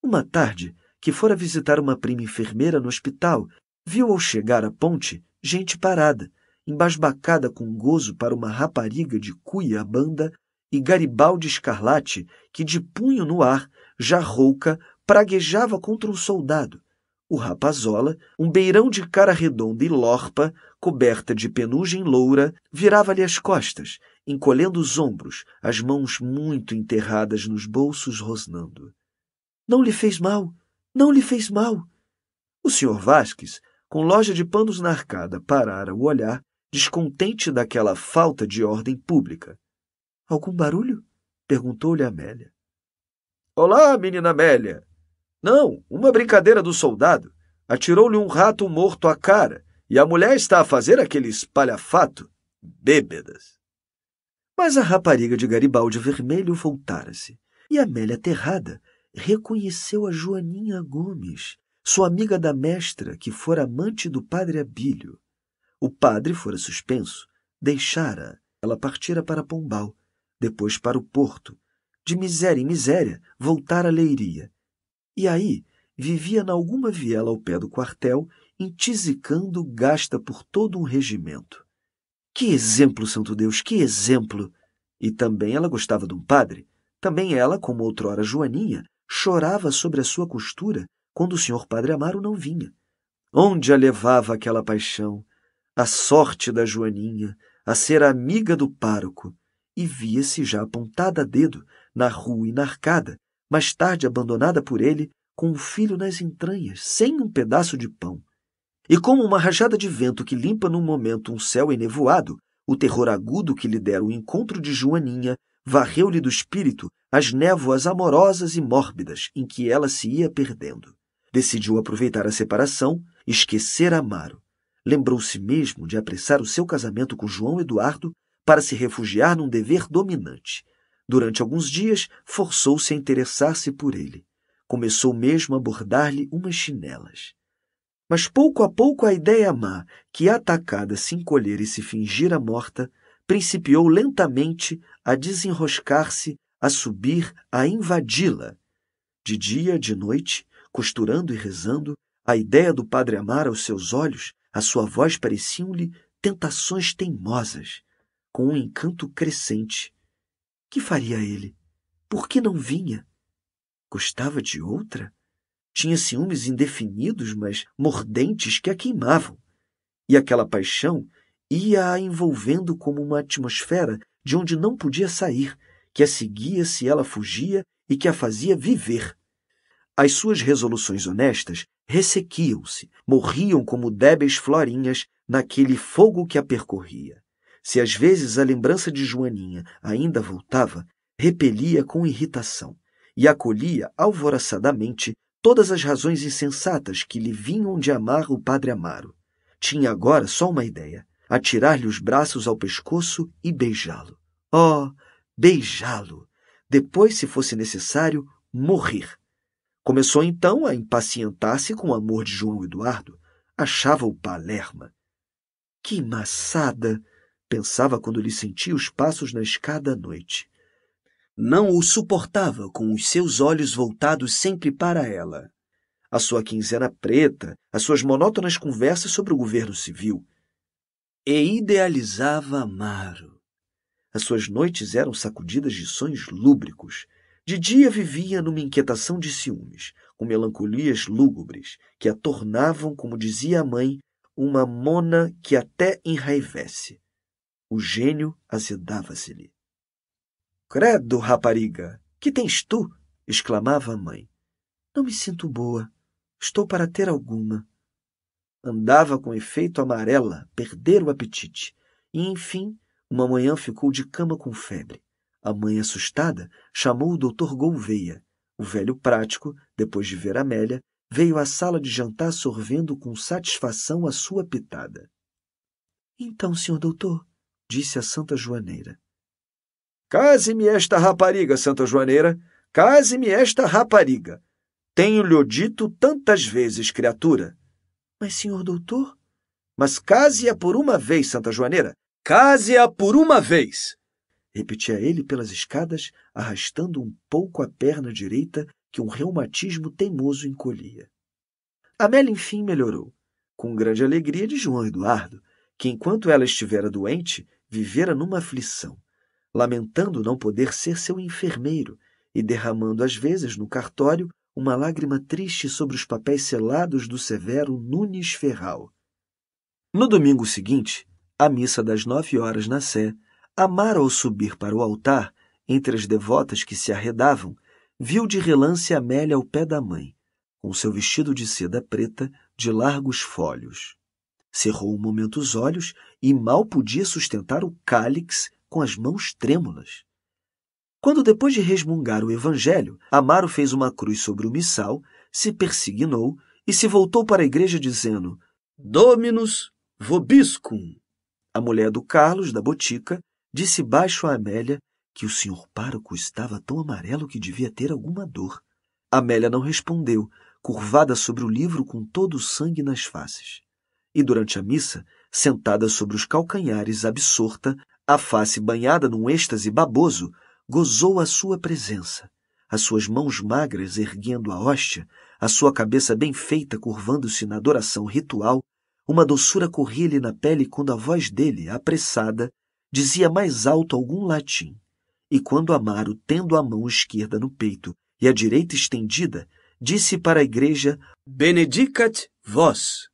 Speaker 1: Uma tarde, que fora visitar uma prima enfermeira no hospital, viu ao chegar à ponte gente parada, embasbacada com gozo para uma rapariga de cuia banda e Garibaldi Escarlate, que de punho no ar, já rouca, praguejava contra um soldado. O rapazola, um beirão de cara redonda e lorpa, coberta de penugem loura, virava-lhe as costas, encolhendo os ombros, as mãos muito enterradas nos bolsos, rosnando. Não lhe fez mal, não lhe fez mal. O senhor Vasques, com loja de panos na arcada, parara o olhar descontente daquela falta de ordem pública. Algum barulho? perguntou-lhe Amélia. Olá, menina Amélia! Não, uma brincadeira do soldado. Atirou-lhe um rato morto à cara e a mulher está a fazer aquele espalhafato. Bêbedas! Mas a rapariga de Garibaldi Vermelho voltara-se e Amélia, aterrada, reconheceu a Joaninha Gomes, sua amiga da mestra que fora amante do padre Abílio. O padre fora suspenso, deixara. Ela partira para Pombal, depois para o Porto. De miséria em miséria, voltara a Leiria. E aí, vivia na alguma viela ao pé do quartel, intisicando gasta por todo um regimento. Que exemplo, santo Deus, que exemplo! E também ela gostava de um padre. Também ela, como outrora Joaninha, chorava sobre a sua costura quando o senhor padre Amaro não vinha. Onde a levava aquela paixão? a sorte da Joaninha a ser amiga do pároco e via-se já apontada a dedo na rua inarcada, mais tarde abandonada por ele com o filho nas entranhas, sem um pedaço de pão. E como uma rajada de vento que limpa num momento um céu enevoado, o terror agudo que lhe dera o encontro de Joaninha varreu-lhe do espírito as névoas amorosas e mórbidas em que ela se ia perdendo. Decidiu aproveitar a separação, esquecer Amaro, Lembrou-se mesmo de apressar o seu casamento com João Eduardo para se refugiar num dever dominante. Durante alguns dias, forçou-se a interessar-se por ele. Começou mesmo a bordar-lhe umas chinelas. Mas pouco a pouco a ideia má, que atacada se encolher e se fingira morta, principiou lentamente a desenroscar-se, a subir, a invadi-la. De dia, de noite, costurando e rezando, a ideia do Padre Amar aos seus olhos a sua voz pareciam-lhe tentações teimosas, com um encanto crescente. Que faria ele? Por que não vinha? Gostava de outra? Tinha ciúmes indefinidos, mas mordentes que a queimavam. E aquela paixão ia a envolvendo como uma atmosfera de onde não podia sair, que a seguia se ela fugia e que a fazia viver. As suas resoluções honestas ressequiam-se, morriam como débeis florinhas naquele fogo que a percorria. Se às vezes a lembrança de Joaninha ainda voltava, repelia com irritação e acolhia alvoraçadamente todas as razões insensatas que lhe vinham de amar o padre Amaro. Tinha agora só uma ideia: atirar-lhe os braços ao pescoço e beijá-lo. Oh, beijá-lo! Depois, se fosse necessário, morrer. Começou então a impacientar-se com o amor de João Eduardo. Achava-o palerma. Que maçada! pensava quando lhe sentia os passos na escada à noite. Não o suportava com os seus olhos voltados sempre para ela. A sua quinzena preta, as suas monótonas conversas sobre o governo civil. E idealizava Amaro. As suas noites eram sacudidas de sonhos lúbricos de dia vivia numa inquietação de ciúmes, com melancolias lúgubres, que a tornavam, como dizia a mãe, uma mona que até enraivesse. O gênio azedava-se-lhe. Credo, rapariga, que tens tu? exclamava a mãe. Não me sinto boa. Estou para ter alguma. Andava com efeito amarela, perder o apetite, e enfim, uma manhã ficou de cama com febre. A mãe, assustada, chamou o doutor Gouveia. O velho prático, depois de ver Amélia, veio à sala de jantar sorvendo com satisfação a sua pitada. Então, senhor doutor, disse a Santa Joaneira. Case-me esta rapariga, Santa Joaneira, case-me esta rapariga. Tenho-lhe dito tantas vezes, criatura. Mas, senhor doutor? Mas case-a por uma vez, Santa Joaneira, case-a por uma vez repetia ele pelas escadas, arrastando um pouco a perna direita que um reumatismo teimoso encolhia. Amélia, enfim, melhorou, com grande alegria de João Eduardo, que, enquanto ela estivera doente, vivera numa aflição, lamentando não poder ser seu enfermeiro e derramando às vezes no cartório uma lágrima triste sobre os papéis selados do severo Nunes Ferral. No domingo seguinte, a missa das nove horas na Sé Amaro ao subir para o altar, entre as devotas que se arredavam, viu de relance Amélia ao pé da mãe, com seu vestido de seda preta de largos folhos. Cerrou um momento os olhos e mal podia sustentar o cálix com as mãos trêmulas. Quando, depois de resmungar o evangelho, Amaro fez uma cruz sobre o missal, se persignou e se voltou para a igreja dizendo: Dominus vobiscum. A mulher do Carlos, da botica, Disse baixo a Amélia que o senhor pároco estava tão amarelo que devia ter alguma dor. Amélia não respondeu, curvada sobre o livro com todo o sangue nas faces. E durante a missa, sentada sobre os calcanhares, absorta, a face banhada num êxtase baboso, gozou a sua presença, as suas mãos magras erguendo a hóstia, a sua cabeça bem feita curvando-se na adoração ritual, uma doçura corria-lhe na pele quando a voz dele, apressada, dizia mais alto algum latim, e quando Amaro, tendo a mão esquerda no peito e a direita estendida, disse para a igreja: Benedicat vós.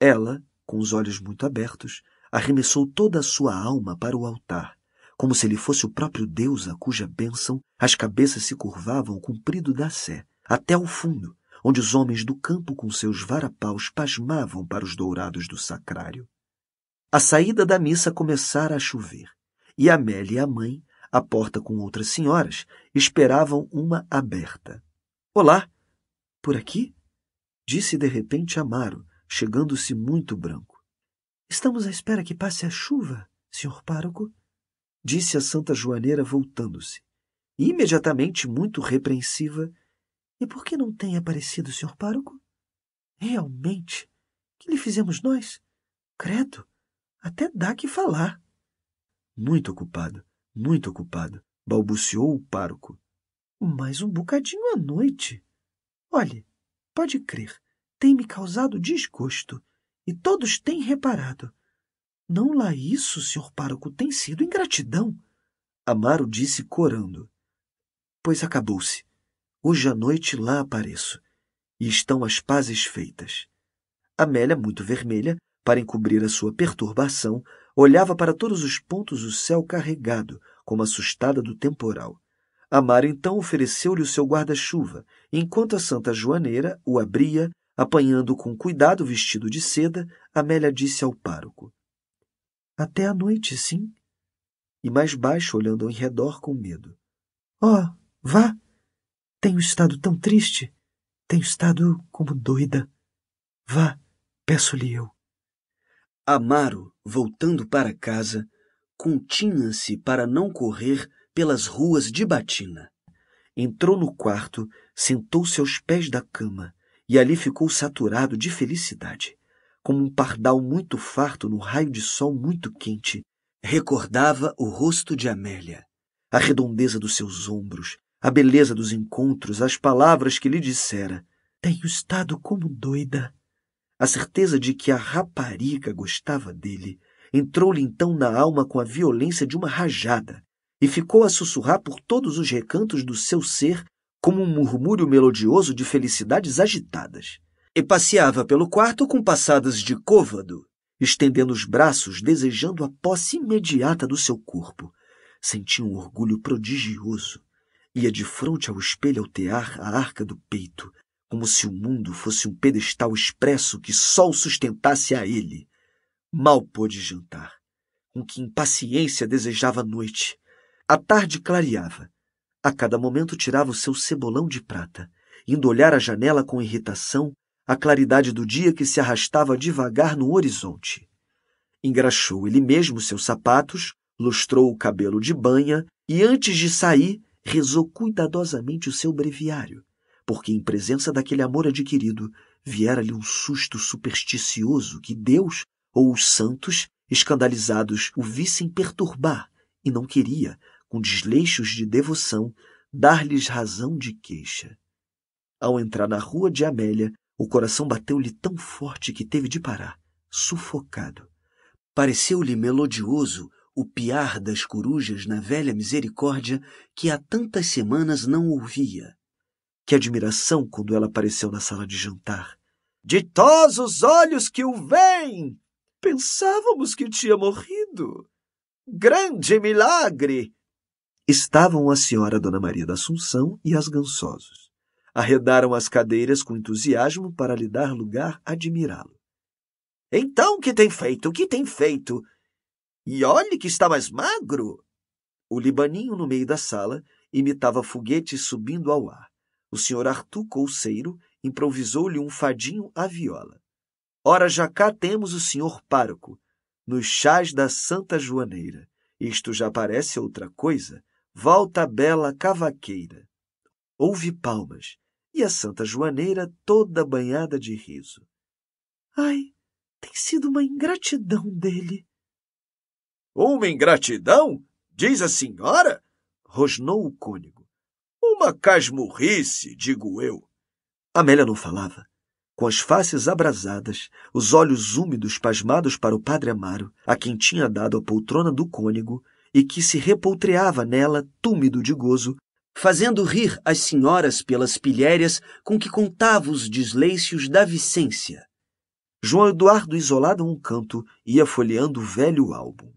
Speaker 1: Ela, com os olhos muito abertos, arremessou toda a sua alma para o altar, como se ele fosse o próprio Deus a cuja bênção as cabeças se curvavam comprido da sé, até ao fundo, onde os homens do campo com seus varapaus pasmavam para os dourados do sacrário. A saída da missa começara a chover, e Amélia e a mãe, à porta com outras senhoras, esperavam uma aberta. Olá! Por aqui? Disse de repente Amaro, chegando-se muito branco. Estamos à espera que passe a chuva, senhor pároco, disse a Santa Joaneira, voltando-se. Imediatamente, muito repreensiva, e por que não tem aparecido, senhor pároco? Realmente, que lhe fizemos nós? Credo, até dá que falar. Muito ocupado, muito ocupado, balbuciou o pároco. Mais um bocadinho à noite. Olhe, pode crer, tem me causado desgosto, e todos têm reparado. Não lá isso, senhor pároco, tem sido ingratidão. Amaro disse corando. Pois acabou-se. Hoje à noite lá apareço, e estão as pazes feitas. Amélia, muito vermelha, para encobrir a sua perturbação, olhava para todos os pontos o céu carregado, como assustada do temporal. Amaro então ofereceu-lhe o seu guarda-chuva, enquanto a Santa Joaneira o abria, apanhando com cuidado o vestido de seda, Amélia disse ao pároco: Até à noite, sim? E mais baixo, olhando ao redor com medo: Oh, vá! Tenho estado tão triste, tenho estado como doida. Vá, peço-lhe eu. Amaro, voltando para casa, continha-se para não correr pelas ruas de Batina. Entrou no quarto, sentou-se aos pés da cama e ali ficou saturado de felicidade. Como um pardal muito farto no raio de sol muito quente, recordava o rosto de Amélia, a redondeza dos seus ombros, a beleza dos encontros, as palavras que lhe dissera. Tenho estado como doida. A certeza de que a rapariga gostava dele entrou-lhe então na alma com a violência de uma rajada e ficou a sussurrar por todos os recantos do seu ser como um murmúrio melodioso de felicidades agitadas. E passeava pelo quarto com passadas de côvado, estendendo os braços, desejando a posse imediata do seu corpo. Sentia um orgulho prodigioso. Ia de frente ao espelho altear a arca do peito, como se o mundo fosse um pedestal expresso que só o sustentasse a ele. Mal pôde jantar. Com que impaciência desejava a noite. A tarde clareava. A cada momento tirava o seu cebolão de prata, indo olhar a janela com irritação a claridade do dia que se arrastava devagar no horizonte. Engraxou ele mesmo seus sapatos, lustrou o cabelo de banha e, antes de sair, rezou cuidadosamente o seu breviário porque em presença daquele amor adquirido viera-lhe um susto supersticioso que Deus ou os santos, escandalizados, o vissem perturbar e não queria, com desleixos de devoção, dar-lhes razão de queixa. Ao entrar na rua de Amélia, o coração bateu-lhe tão forte que teve de parar, sufocado. Pareceu-lhe melodioso o piar das corujas na velha misericórdia que há tantas semanas não ouvia. Que admiração quando ela apareceu na sala de jantar! Ditosos olhos que o veem! Pensávamos que tinha morrido. Grande milagre! Estavam a senhora Dona Maria da Assunção e as gansosos. Arredaram as cadeiras com entusiasmo para lhe dar lugar admirá-lo. Então, o que tem feito? O que tem feito? E olhe que está mais magro! O libaninho no meio da sala imitava foguete subindo ao ar o senhor Artu Couceiro improvisou-lhe um fadinho à viola. Ora, já cá temos o senhor pároco, nos chás da Santa Joaneira. Isto já parece outra coisa. Volta a bela cavaqueira. Houve palmas, e a Santa Joaneira toda banhada de riso. Ai, tem sido uma ingratidão dele. Uma ingratidão? Diz a senhora? rosnou o cônego. Uma casmurrice, digo eu. Amélia não falava. Com as faces abrasadas, os olhos úmidos pasmados para o padre Amaro, a quem tinha dado a poltrona do cônego, e que se repoltreava nela, túmido de gozo, fazendo rir as senhoras pelas pilhérias com que contava os desleixos da Vicência. João Eduardo, isolado a um canto, ia folheando o velho álbum.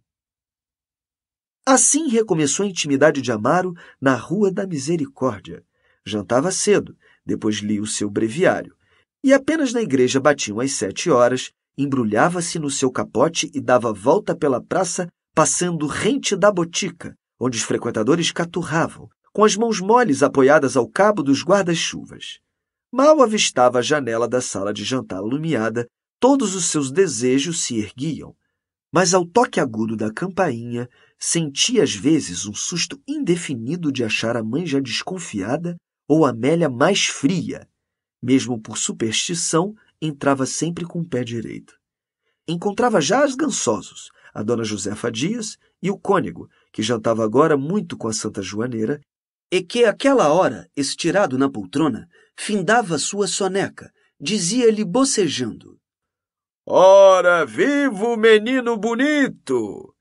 Speaker 1: Assim recomeçou a intimidade de Amaro na Rua da Misericórdia. Jantava cedo, depois lia o seu breviário. E apenas na igreja batiam às sete horas, embrulhava-se no seu capote e dava volta pela praça, passando rente da botica, onde os frequentadores caturravam, com as mãos moles apoiadas ao cabo dos guarda-chuvas. Mal avistava a janela da sala de jantar alumiada, todos os seus desejos se erguiam. Mas ao toque agudo da campainha, Senti às vezes um susto indefinido de achar a mãe já desconfiada ou Amélia mais fria. Mesmo por superstição, entrava sempre com o pé direito. Encontrava já as gansosos, a dona Josefa Dias e o cônego, que jantava agora muito com a Santa Joaneira, e que àquela hora, estirado na poltrona, findava sua soneca, dizia-lhe bocejando: Ora, vivo menino bonito!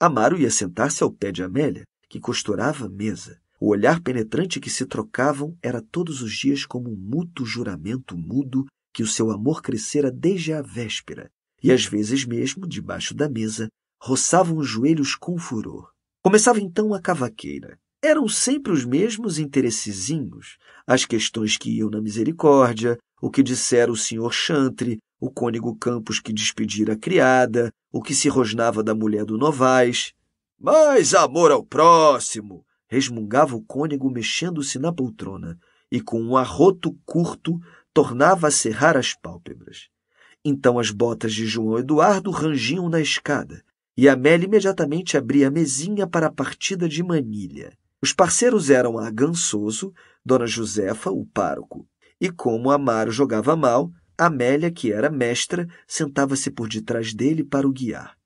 Speaker 1: Amaro ia sentar-se ao pé de Amélia, que costurava a mesa. O olhar penetrante que se trocavam era todos os dias como um mútuo juramento mudo que o seu amor crescera desde a véspera, e às vezes mesmo, debaixo da mesa, roçavam os joelhos com furor. Começava então a cavaqueira. Eram sempre os mesmos interessezinhos, as questões que iam na misericórdia, o que dissera o senhor Chantre, o cônego Campos que despedira a criada, o que se rosnava da mulher do Novaes. Mais amor ao próximo! resmungava o cônego mexendo-se na poltrona e com um arroto curto tornava a cerrar as pálpebras. Então as botas de João Eduardo rangiam na escada e Amélia imediatamente abria a mesinha para a partida de manilha. Os parceiros eram a Gansoso, Dona Josefa, o pároco, e como Amaro jogava mal, Amélia, que era mestra, sentava-se por detrás dele para o guiar.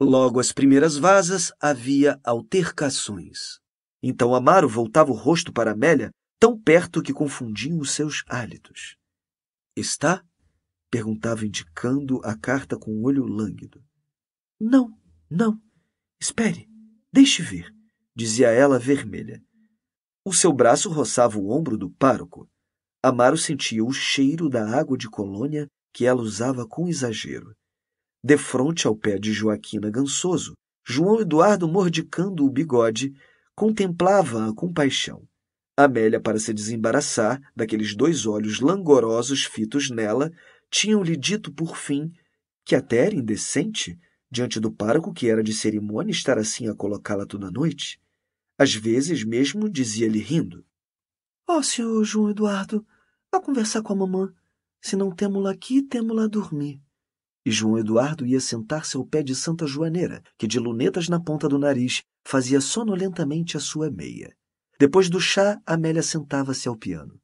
Speaker 1: Logo às primeiras vazas havia altercações. Então Amaro voltava o rosto para Amélia, tão perto que confundiam os seus hálitos. Está? perguntava, indicando a carta com um olho lânguido. Não, não. Espere, deixe ver, dizia ela vermelha. O seu braço roçava o ombro do pároco, Amaro sentia o cheiro da água de colônia que ela usava com exagero. Defronte ao pé de Joaquina Gansoso, João Eduardo, mordicando o bigode, contemplava-a com paixão. Amélia, para se desembaraçar daqueles dois olhos langorosos fitos nela, tinham-lhe dito por fim que até era indecente, diante do parco que era de cerimônia, estar assim a colocá-la toda noite. Às vezes mesmo dizia-lhe rindo: Oh, senhor João Eduardo, vá conversar com a mamã. Se não temos la aqui, temos la dormir. E João Eduardo ia sentar-se ao pé de Santa Joaneira, que de lunetas na ponta do nariz fazia sonolentamente a sua meia. Depois do chá, Amélia sentava-se ao piano.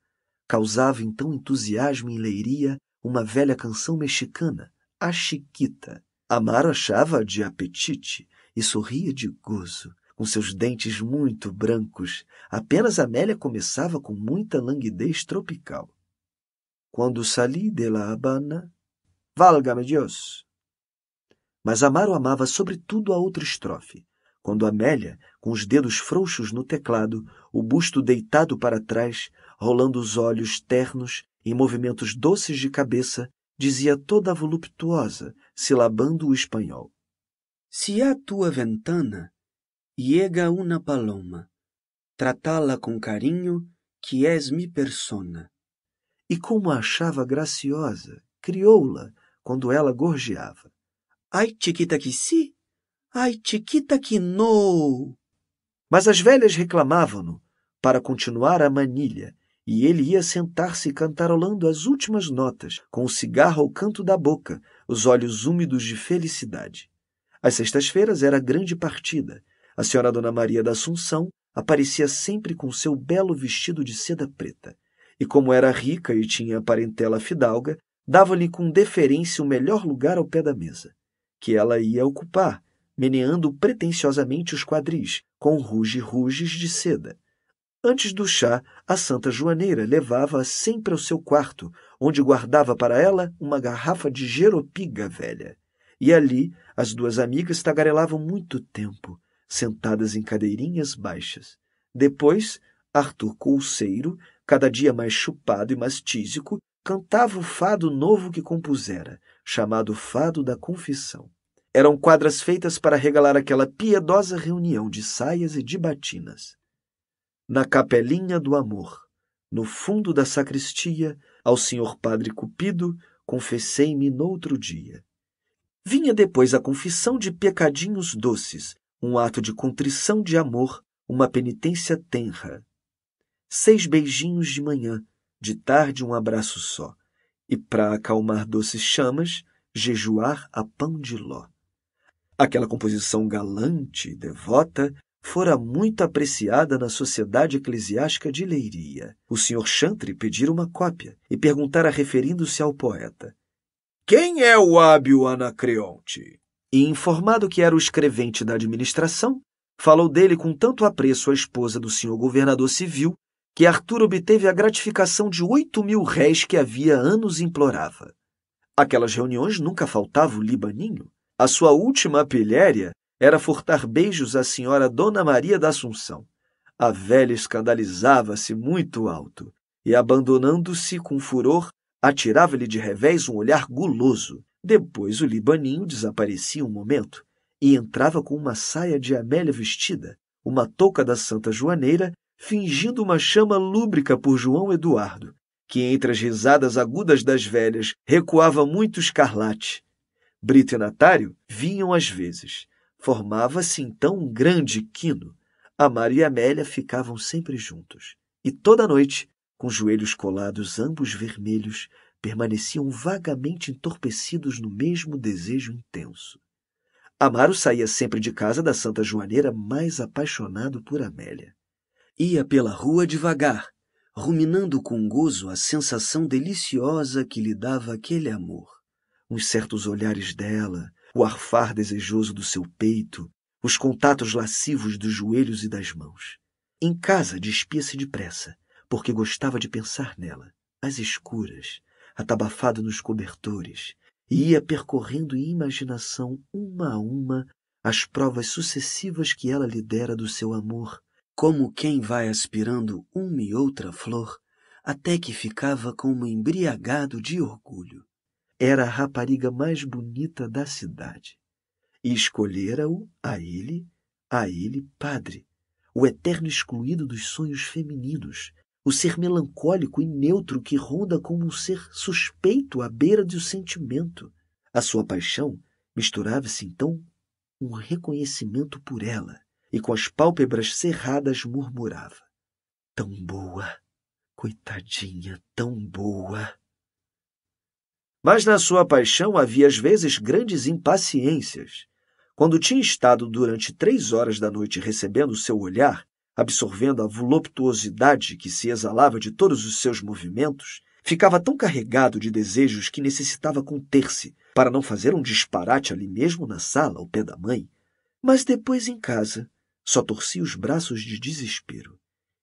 Speaker 1: Causava então entusiasmo em Leiria uma velha canção mexicana, A Chiquita. Amar achava-a de apetite e sorria de gozo com seus dentes muito brancos, apenas Amélia começava com muita languidez tropical. Quando sali de la Habana, valga-me Deus! Mas Amaro amava sobretudo a outra estrofe, quando Amélia, com os dedos frouxos no teclado, o busto deitado para trás, rolando os olhos ternos em movimentos doces de cabeça, dizia toda voluptuosa, silabando o espanhol. Se a tua ventana llega una paloma, tratá-la com carinho, que és mi persona. E como a achava graciosa, crioula quando ela gorjeava. Ai, chiquita que si! Ai, chiquita que no! Mas as velhas reclamavam-no para continuar a manilha, e ele ia sentar-se cantarolando as últimas notas, com o cigarro ao canto da boca, os olhos úmidos de felicidade. Às sextas-feiras era grande partida, a senhora Dona Maria da Assunção aparecia sempre com seu belo vestido de seda preta, e como era rica e tinha parentela fidalga, dava-lhe com deferência o melhor lugar ao pé da mesa, que ela ia ocupar, meneando pretensiosamente os quadris, com ruge-ruges de seda. Antes do chá, a Santa Joaneira levava-a sempre ao seu quarto, onde guardava para ela uma garrafa de jeropiga velha. E ali as duas amigas tagarelavam muito tempo, sentadas em cadeirinhas baixas. Depois, Arthur Couceiro, cada dia mais chupado e mais tísico, cantava o fado novo que compusera, chamado Fado da Confissão. Eram quadras feitas para regalar aquela piedosa reunião de saias e de batinas. Na capelinha do amor, no fundo da sacristia, ao senhor padre Cupido, confessei-me noutro dia. Vinha depois a confissão de pecadinhos doces, um ato de contrição de amor, uma penitência tenra. Seis beijinhos de manhã, de tarde um abraço só, e para acalmar doces chamas, jejuar a pão de ló. Aquela composição galante e devota fora muito apreciada na sociedade eclesiástica de Leiria. O senhor Chantre pedira uma cópia e perguntara referindo-se ao poeta: Quem é o hábil Anacreonte? e, informado que era o escrevente da administração, falou dele com tanto apreço à esposa do senhor governador civil que Arthur obteve a gratificação de oito mil réis que havia anos implorava. Aquelas reuniões nunca faltava o libaninho. A sua última pilhéria era furtar beijos à senhora Dona Maria da Assunção. A velha escandalizava-se muito alto e, abandonando-se com furor, atirava-lhe de revés um olhar guloso depois o libaninho desaparecia um momento e entrava com uma saia de amélia vestida, uma touca da Santa Joaneira, fingindo uma chama lúbrica por João Eduardo, que entre as risadas agudas das velhas recuava muito escarlate. Brito e Natário vinham às vezes. Formava-se então um grande quino. Amaro e Amélia ficavam sempre juntos. E toda noite, com joelhos colados, ambos vermelhos, permaneciam vagamente entorpecidos no mesmo desejo intenso. Amaro saía sempre de casa da Santa Joaneira mais apaixonado por Amélia. Ia pela rua devagar, ruminando com gozo a sensação deliciosa que lhe dava aquele amor. Uns certos olhares dela, o arfar desejoso do seu peito, os contatos lascivos dos joelhos e das mãos. Em casa despia-se depressa, porque gostava de pensar nela, às escuras, atabafado nos cobertores, e ia percorrendo em imaginação uma a uma as provas sucessivas que ela lhe dera do seu amor, como quem vai aspirando uma e outra flor, até que ficava como embriagado de orgulho. Era a rapariga mais bonita da cidade. E escolhera-o a ele, a ele padre, o eterno excluído dos sonhos femininos, o ser melancólico e neutro que ronda como um ser suspeito à beira do sentimento. A sua paixão misturava-se então um reconhecimento por ela, e com as pálpebras cerradas murmurava: Tão boa, coitadinha, tão boa. Mas na sua paixão havia às vezes grandes impaciências. Quando tinha estado durante três horas da noite recebendo seu olhar, absorvendo a voluptuosidade que se exalava de todos os seus movimentos, ficava tão carregado de desejos que necessitava conter-se para não fazer um disparate ali mesmo na sala, ao pé da mãe. Mas depois em casa, só torcia os braços de desespero.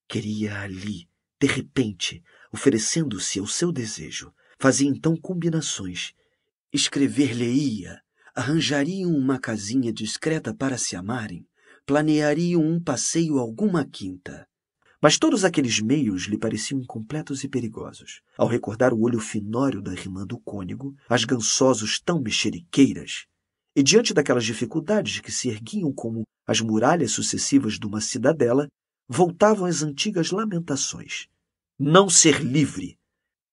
Speaker 1: Queria ali, de repente, oferecendo-se ao seu desejo, fazia então combinações. Escrever-lhe-ia, arranjariam uma casinha discreta para se amarem, planeariam um passeio a alguma quinta. Mas todos aqueles meios lhe pareciam incompletos e perigosos. Ao recordar o olho finório da irmã do cônego, as gançosos tão mexeriqueiras, e diante daquelas dificuldades que se erguiam como as muralhas sucessivas de uma cidadela, voltavam as antigas lamentações. Não ser livre,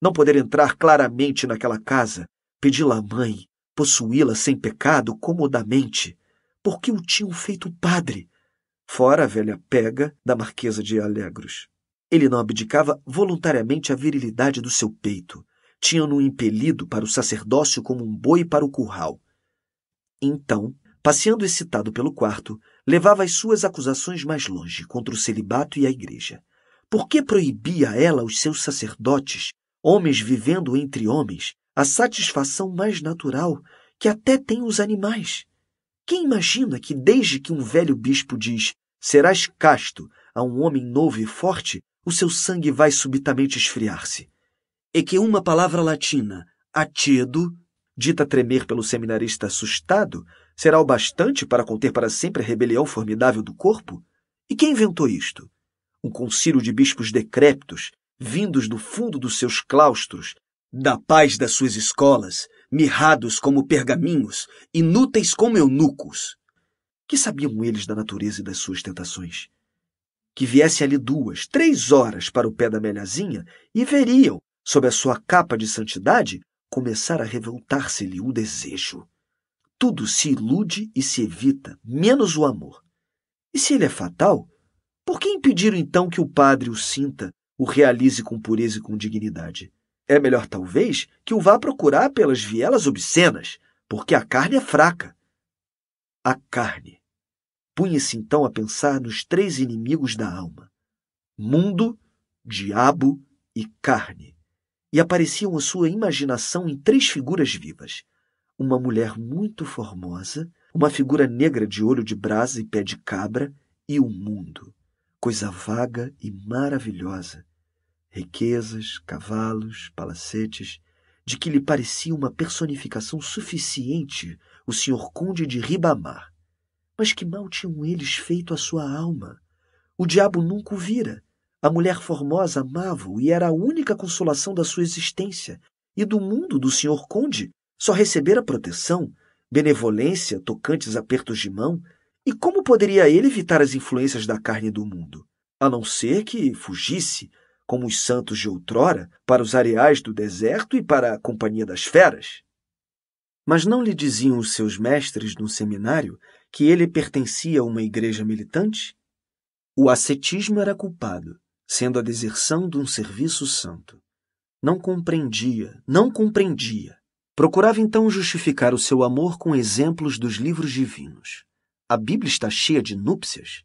Speaker 1: não poder entrar claramente naquela casa, pedi-la à mãe, possuí-la sem pecado comodamente, por que o tinham feito padre? Fora a velha pega da Marquesa de Alegros. Ele não abdicava voluntariamente a virilidade do seu peito. Tinham-no impelido para o sacerdócio como um boi para o curral. Então, passeando excitado pelo quarto, levava as suas acusações mais longe contra o celibato e a igreja. Por que proibia ela os seus sacerdotes, homens vivendo entre homens, a satisfação mais natural que até têm os animais? Quem imagina que, desde que um velho bispo diz serás casto a um homem novo e forte, o seu sangue vai subitamente esfriar-se? E que uma palavra latina, atido, dita tremer pelo seminarista assustado, será o bastante para conter para sempre a rebelião formidável do corpo? E quem inventou isto? Um concílio de bispos decréptos, vindos do fundo dos seus claustros, da paz das suas escolas, mirrados como pergaminhos, inúteis como eunucos. Que sabiam eles da natureza e das suas tentações? Que viesse ali duas, três horas para o pé da melhazinha e veriam, sob a sua capa de santidade, começar a revoltar-se-lhe um desejo. Tudo se ilude e se evita, menos o amor. E se ele é fatal, por que impedir então que o padre o sinta, o realize com pureza e com dignidade? É melhor, talvez, que o vá procurar pelas vielas obscenas, porque a carne é fraca. A carne. Punha-se então a pensar nos três inimigos da alma: mundo, diabo e carne. E apareciam à sua imaginação em três figuras vivas: uma mulher muito formosa, uma figura negra de olho de brasa e pé de cabra, e o mundo, coisa vaga e maravilhosa riquezas, cavalos, palacetes, de que lhe parecia uma personificação suficiente o senhor conde de Ribamar. Mas que mal tinham eles feito à sua alma? O diabo nunca o vira. A mulher formosa amava-o e era a única consolação da sua existência, e do mundo do senhor conde só recebera proteção, benevolência tocantes apertos de mão, e como poderia ele evitar as influências da carne do mundo? A não ser que fugisse como os santos de outrora, para os areais do deserto e para a companhia das feras? Mas não lhe diziam os seus mestres no seminário que ele pertencia a uma igreja militante? O ascetismo era culpado, sendo a deserção de um serviço santo. Não compreendia, não compreendia. Procurava então justificar o seu amor com exemplos dos livros divinos. A Bíblia está cheia de núpcias.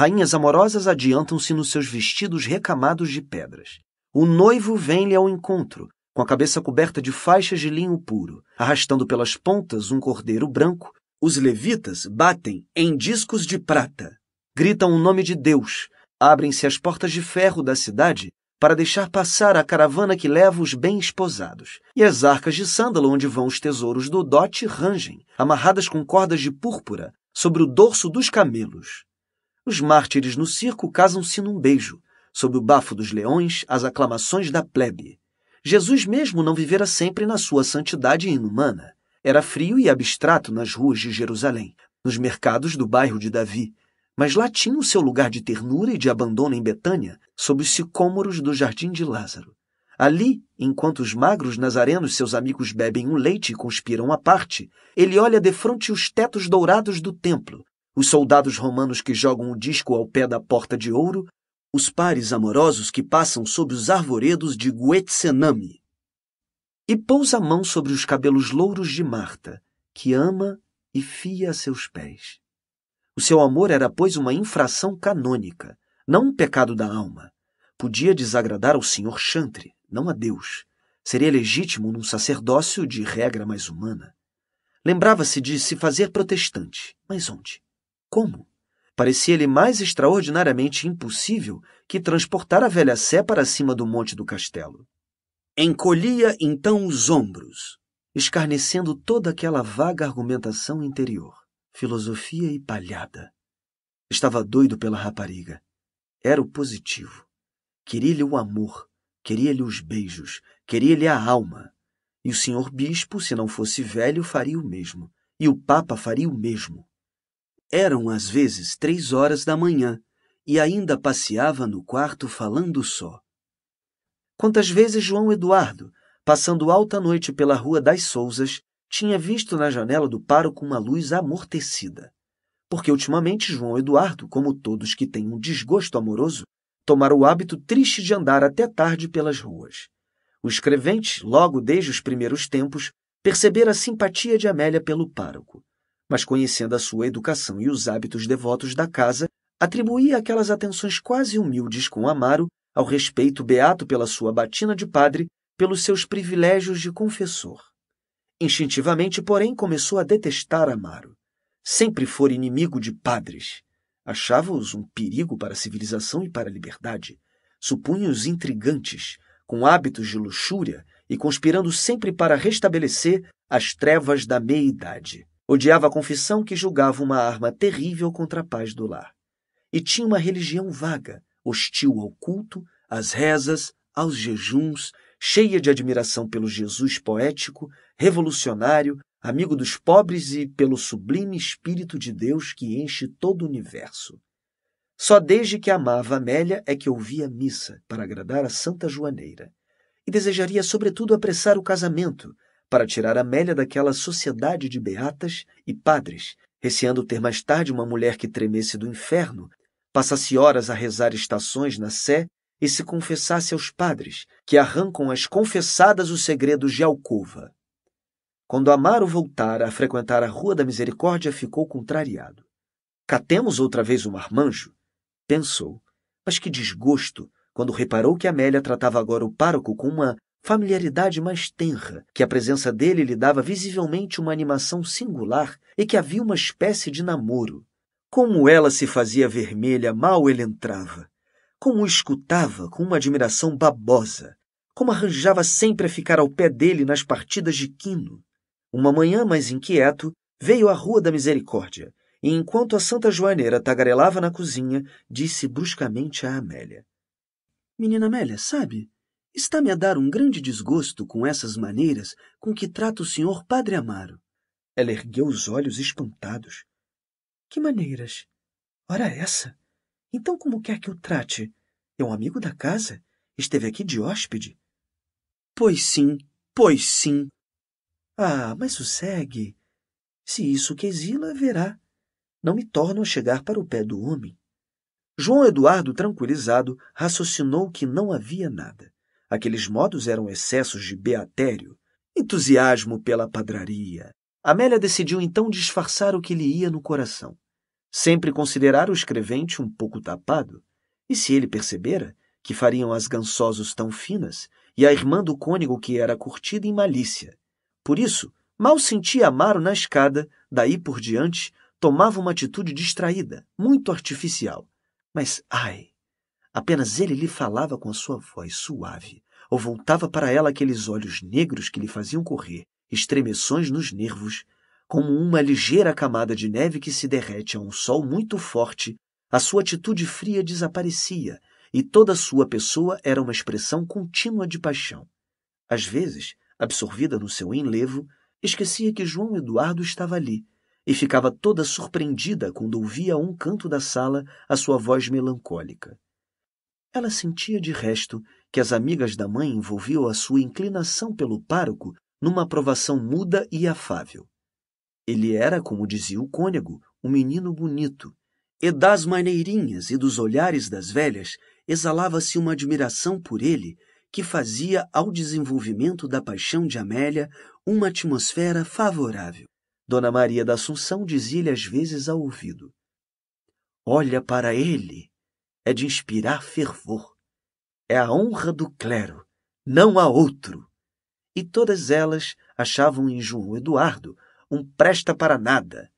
Speaker 1: Rainhas amorosas adiantam-se nos seus vestidos recamados de pedras. O noivo vem-lhe ao encontro, com a cabeça coberta de faixas de linho puro, arrastando pelas pontas um cordeiro branco. Os levitas batem em discos de prata, gritam o nome de Deus, abrem-se as portas de ferro da cidade para deixar passar a caravana que leva os bens posados. E as arcas de sândalo onde vão os tesouros do dote rangem, amarradas com cordas de púrpura, sobre o dorso dos camelos. Os mártires no circo casam-se num beijo, sob o bafo dos leões, as aclamações da plebe. Jesus mesmo não vivera sempre na sua santidade inumana. Era frio e abstrato nas ruas de Jerusalém, nos mercados do bairro de Davi, mas lá tinha o seu lugar de ternura e de abandono em Betânia, sob os sicômoros do jardim de Lázaro. Ali, enquanto os magros nazarenos seus amigos bebem um leite e conspiram à parte, ele olha defronte os tetos dourados do templo, os soldados romanos que jogam o disco ao pé da porta de ouro, os pares amorosos que passam sob os arvoredos de Guetsename. E pousa a mão sobre os cabelos louros de Marta, que ama e fia a seus pés. O seu amor era, pois, uma infração canônica, não um pecado da alma. Podia desagradar ao senhor chantre, não a Deus. Seria legítimo num sacerdócio de regra mais humana. Lembrava-se de se fazer protestante, mas onde? Como? Parecia-lhe mais extraordinariamente impossível que transportar a velha sé para cima do monte do castelo. Encolhia então os ombros, escarnecendo toda aquela vaga argumentação interior, filosofia e palhada. Estava doido pela rapariga. Era o positivo. Queria-lhe o amor, queria-lhe os beijos, queria-lhe a alma. E o senhor bispo, se não fosse velho, faria o mesmo. E o papa faria o mesmo. Eram às vezes três horas da manhã e ainda passeava no quarto falando só. Quantas vezes João Eduardo, passando alta noite pela Rua das Souzas, tinha visto na janela do pároco uma luz amortecida. Porque ultimamente João Eduardo, como todos que têm um desgosto amoroso, tomara o hábito triste de andar até tarde pelas ruas. O escrevente, logo desde os primeiros tempos, percebera a simpatia de Amélia pelo pároco mas conhecendo a sua educação e os hábitos devotos da casa, atribuía aquelas atenções quase humildes com Amaro ao respeito beato pela sua batina de padre, pelos seus privilégios de confessor. Instintivamente, porém, começou a detestar Amaro. Sempre fora inimigo de padres. Achava-os um perigo para a civilização e para a liberdade. Supunha-os intrigantes, com hábitos de luxúria e conspirando sempre para restabelecer as trevas da meia-idade. Odiava a confissão que julgava uma arma terrível contra a paz do lar. E tinha uma religião vaga, hostil ao culto, às rezas, aos jejuns, cheia de admiração pelo Jesus poético, revolucionário, amigo dos pobres e pelo sublime Espírito de Deus que enche todo o universo. Só desde que amava Amélia é que ouvia missa para agradar a Santa Joaneira. E desejaria, sobretudo, apressar o casamento, para tirar Amélia daquela sociedade de beatas e padres, receando ter mais tarde uma mulher que tremesse do inferno, passasse horas a rezar estações na sé e se confessasse aos padres, que arrancam às confessadas os segredos de alcova. Quando Amaro voltara a frequentar a Rua da Misericórdia, ficou contrariado. Catemos outra vez o marmanjo? Pensou. Mas que desgosto quando reparou que Amélia tratava agora o pároco com uma familiaridade mais tenra, que a presença dele lhe dava visivelmente uma animação singular e que havia uma espécie de namoro. Como ela se fazia vermelha mal ele entrava! Como o escutava com uma admiração babosa! Como arranjava sempre a ficar ao pé dele nas partidas de quino! Uma manhã mais inquieto, veio à Rua da Misericórdia e, enquanto a Santa Joaneira tagarelava na cozinha, disse bruscamente a Amélia: Menina Amélia, sabe? Está-me a dar um grande desgosto com essas maneiras com que trata o senhor Padre Amaro. Ela ergueu os olhos espantados. Que maneiras? Ora essa! Então como quer que o trate? É um amigo da casa? Esteve aqui de hóspede? Pois sim, pois sim. Ah, mas sossegue. Se isso que exila, verá. Não me torno a chegar para o pé do homem. João Eduardo, tranquilizado, raciocinou que não havia nada. Aqueles modos eram excessos de beatério, entusiasmo pela padraria. Amélia decidiu então disfarçar o que lhe ia no coração, sempre considerar o escrevente um pouco tapado, e se ele percebera que fariam as gansosos tão finas e a irmã do cônego que era curtida em malícia. Por isso, mal sentia Amaro na escada, daí por diante, tomava uma atitude distraída, muito artificial. Mas, ai, Apenas ele lhe falava com a sua voz suave, ou voltava para ela aqueles olhos negros que lhe faziam correr, estremeções nos nervos, como uma ligeira camada de neve que se derrete a um sol muito forte, a sua atitude fria desaparecia e toda a sua pessoa era uma expressão contínua de paixão. Às vezes, absorvida no seu enlevo, esquecia que João Eduardo estava ali e ficava toda surpreendida quando ouvia a um canto da sala a sua voz melancólica. Ela sentia de resto que as amigas da mãe envolviam a sua inclinação pelo pároco numa aprovação muda e afável. Ele era, como dizia o cônego, um menino bonito, e das maneirinhas e dos olhares das velhas exalava-se uma admiração por ele que fazia ao desenvolvimento da paixão de Amélia uma atmosfera favorável. Dona Maria da Assunção dizia-lhe às vezes ao ouvido: Olha para ele, é de inspirar fervor. É a honra do clero, não há outro. E todas elas achavam em João Eduardo um presta para nada.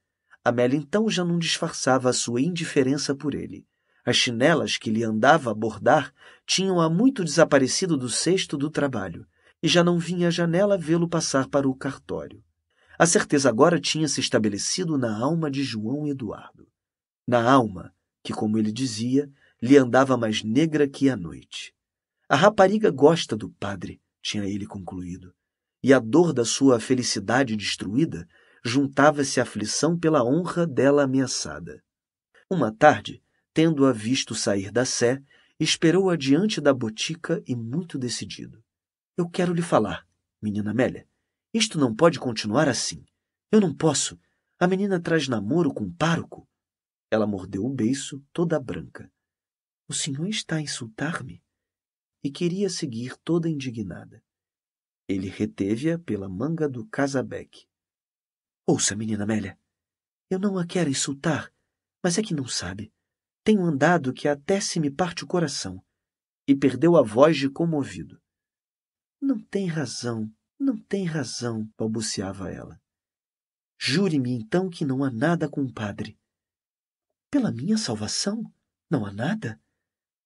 Speaker 1: Amélia então já não disfarçava a sua indiferença por ele. As chinelas que lhe andava a bordar tinham há muito desaparecido do cesto do trabalho, e já não vinha à janela vê-lo passar para o cartório. A certeza agora tinha se estabelecido na alma de João Eduardo. Na alma, que, como ele dizia, lhe andava mais negra que a noite. A rapariga gosta do padre, tinha ele concluído, e a dor da sua felicidade destruída juntava-se à aflição pela honra dela ameaçada. Uma tarde, tendo-a visto sair da sé, esperou-a diante da botica e muito decidido. Eu quero lhe falar, menina Amélia. Isto não pode continuar assim. Eu não posso. A menina traz namoro com um pároco. Ela mordeu o beiço, toda branca. O senhor está a insultar-me? E queria seguir toda indignada. Ele reteve-a pela manga do casabeque. Ouça, menina Amélia, eu não a quero insultar, mas é que não sabe. Tenho andado que até se me parte o coração. E perdeu a voz de comovido. Não tem razão, não tem razão, balbuciava ela. Jure-me então que não há nada com o padre. Pela minha salvação, não há nada?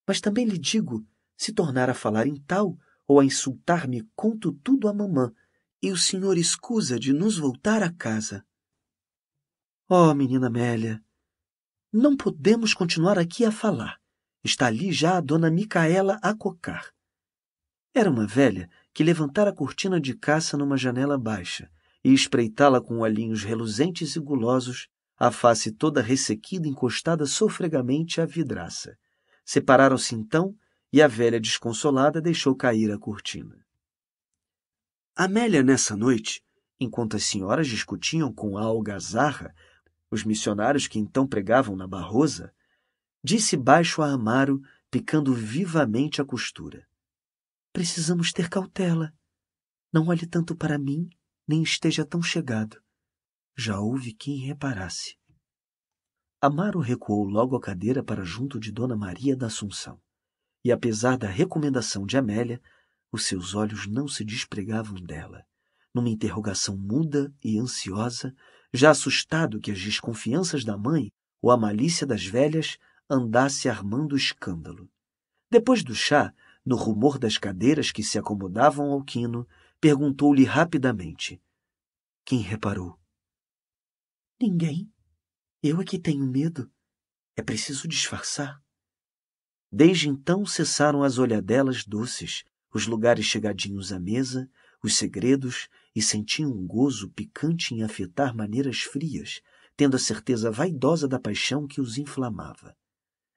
Speaker 1: Mas também lhe digo: se tornar a falar em tal ou a insultar-me, conto tudo à mamã, e o senhor escusa de nos voltar a casa. Oh, menina Amélia, não podemos continuar aqui a falar. Está ali já a dona Micaela a cocar. Era uma velha que levantara a cortina de caça numa janela baixa e espreitá-la com olhinhos reluzentes e gulosos, a face toda ressequida encostada sofregamente à vidraça. Separaram-se então e a velha desconsolada deixou cair a cortina. Amélia, nessa noite, enquanto as senhoras discutiam com a algazarra os missionários que então pregavam na Barrosa, disse baixo a Amaro, picando vivamente a costura. Precisamos ter cautela. Não olhe tanto para mim, nem esteja tão chegado. Já houve quem reparasse. Amaro recuou logo a cadeira para junto de Dona Maria da Assunção, e apesar da recomendação de Amélia, os seus olhos não se despregavam dela. Numa interrogação muda e ansiosa, já assustado que as desconfianças da mãe ou a malícia das velhas andasse armando escândalo. Depois do chá, no rumor das cadeiras que se acomodavam ao quino, perguntou-lhe rapidamente: Quem reparou? Ninguém. Eu é que tenho medo. É preciso disfarçar. Desde então cessaram as olhadelas doces, os lugares chegadinhos à mesa, os segredos, e sentiam um gozo picante em afetar maneiras frias, tendo a certeza vaidosa da paixão que os inflamava.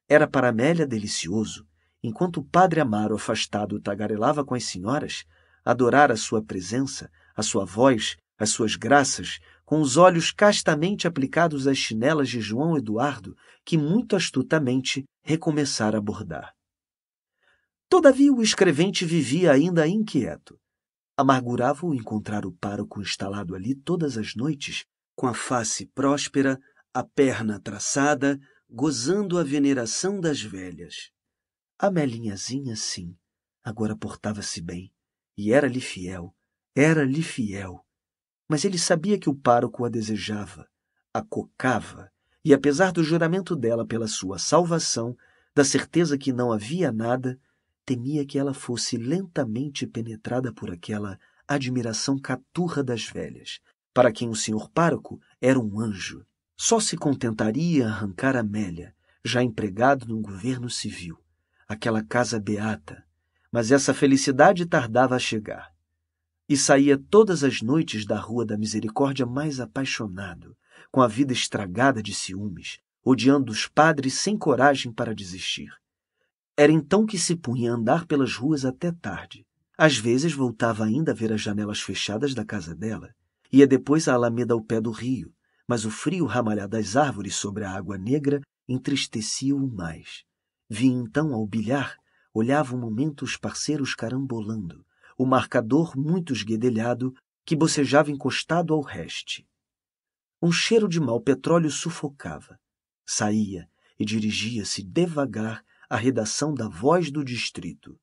Speaker 1: Era para Amélia delicioso, enquanto o padre Amaro afastado tagarelava com as senhoras, adorar a sua presença, a sua voz, as suas graças, com os olhos castamente aplicados às chinelas de João Eduardo, que muito astutamente recomeçara a bordar. Todavia o escrevente vivia ainda inquieto. Amargurava-o encontrar o pároco instalado ali todas as noites, com a face próspera, a perna traçada, gozando a veneração das velhas. A Melinhazinha, sim, agora portava-se bem, e era-lhe fiel, era-lhe fiel. Mas ele sabia que o pároco a desejava, a cocava, e apesar do juramento dela pela sua salvação, da certeza que não havia nada, temia que ela fosse lentamente penetrada por aquela admiração caturra das velhas, para quem o senhor pároco era um anjo. Só se contentaria em arrancar Amélia, já empregado num governo civil, aquela casa beata, mas essa felicidade tardava a chegar e saía todas as noites da Rua da Misericórdia mais apaixonado, com a vida estragada de ciúmes, odiando os padres sem coragem para desistir. Era então que se punha a andar pelas ruas até tarde. Às vezes voltava ainda a ver as janelas fechadas da casa dela. Ia depois à alameda ao pé do rio, mas o frio ramalhar das árvores sobre a água negra entristecia-o mais. Vinha então ao bilhar, olhava um momento os parceiros carambolando, o marcador muito esguedelhado que bocejava encostado ao reste. Um cheiro de mau petróleo sufocava. Saía e dirigia-se devagar à redação da Voz do Distrito.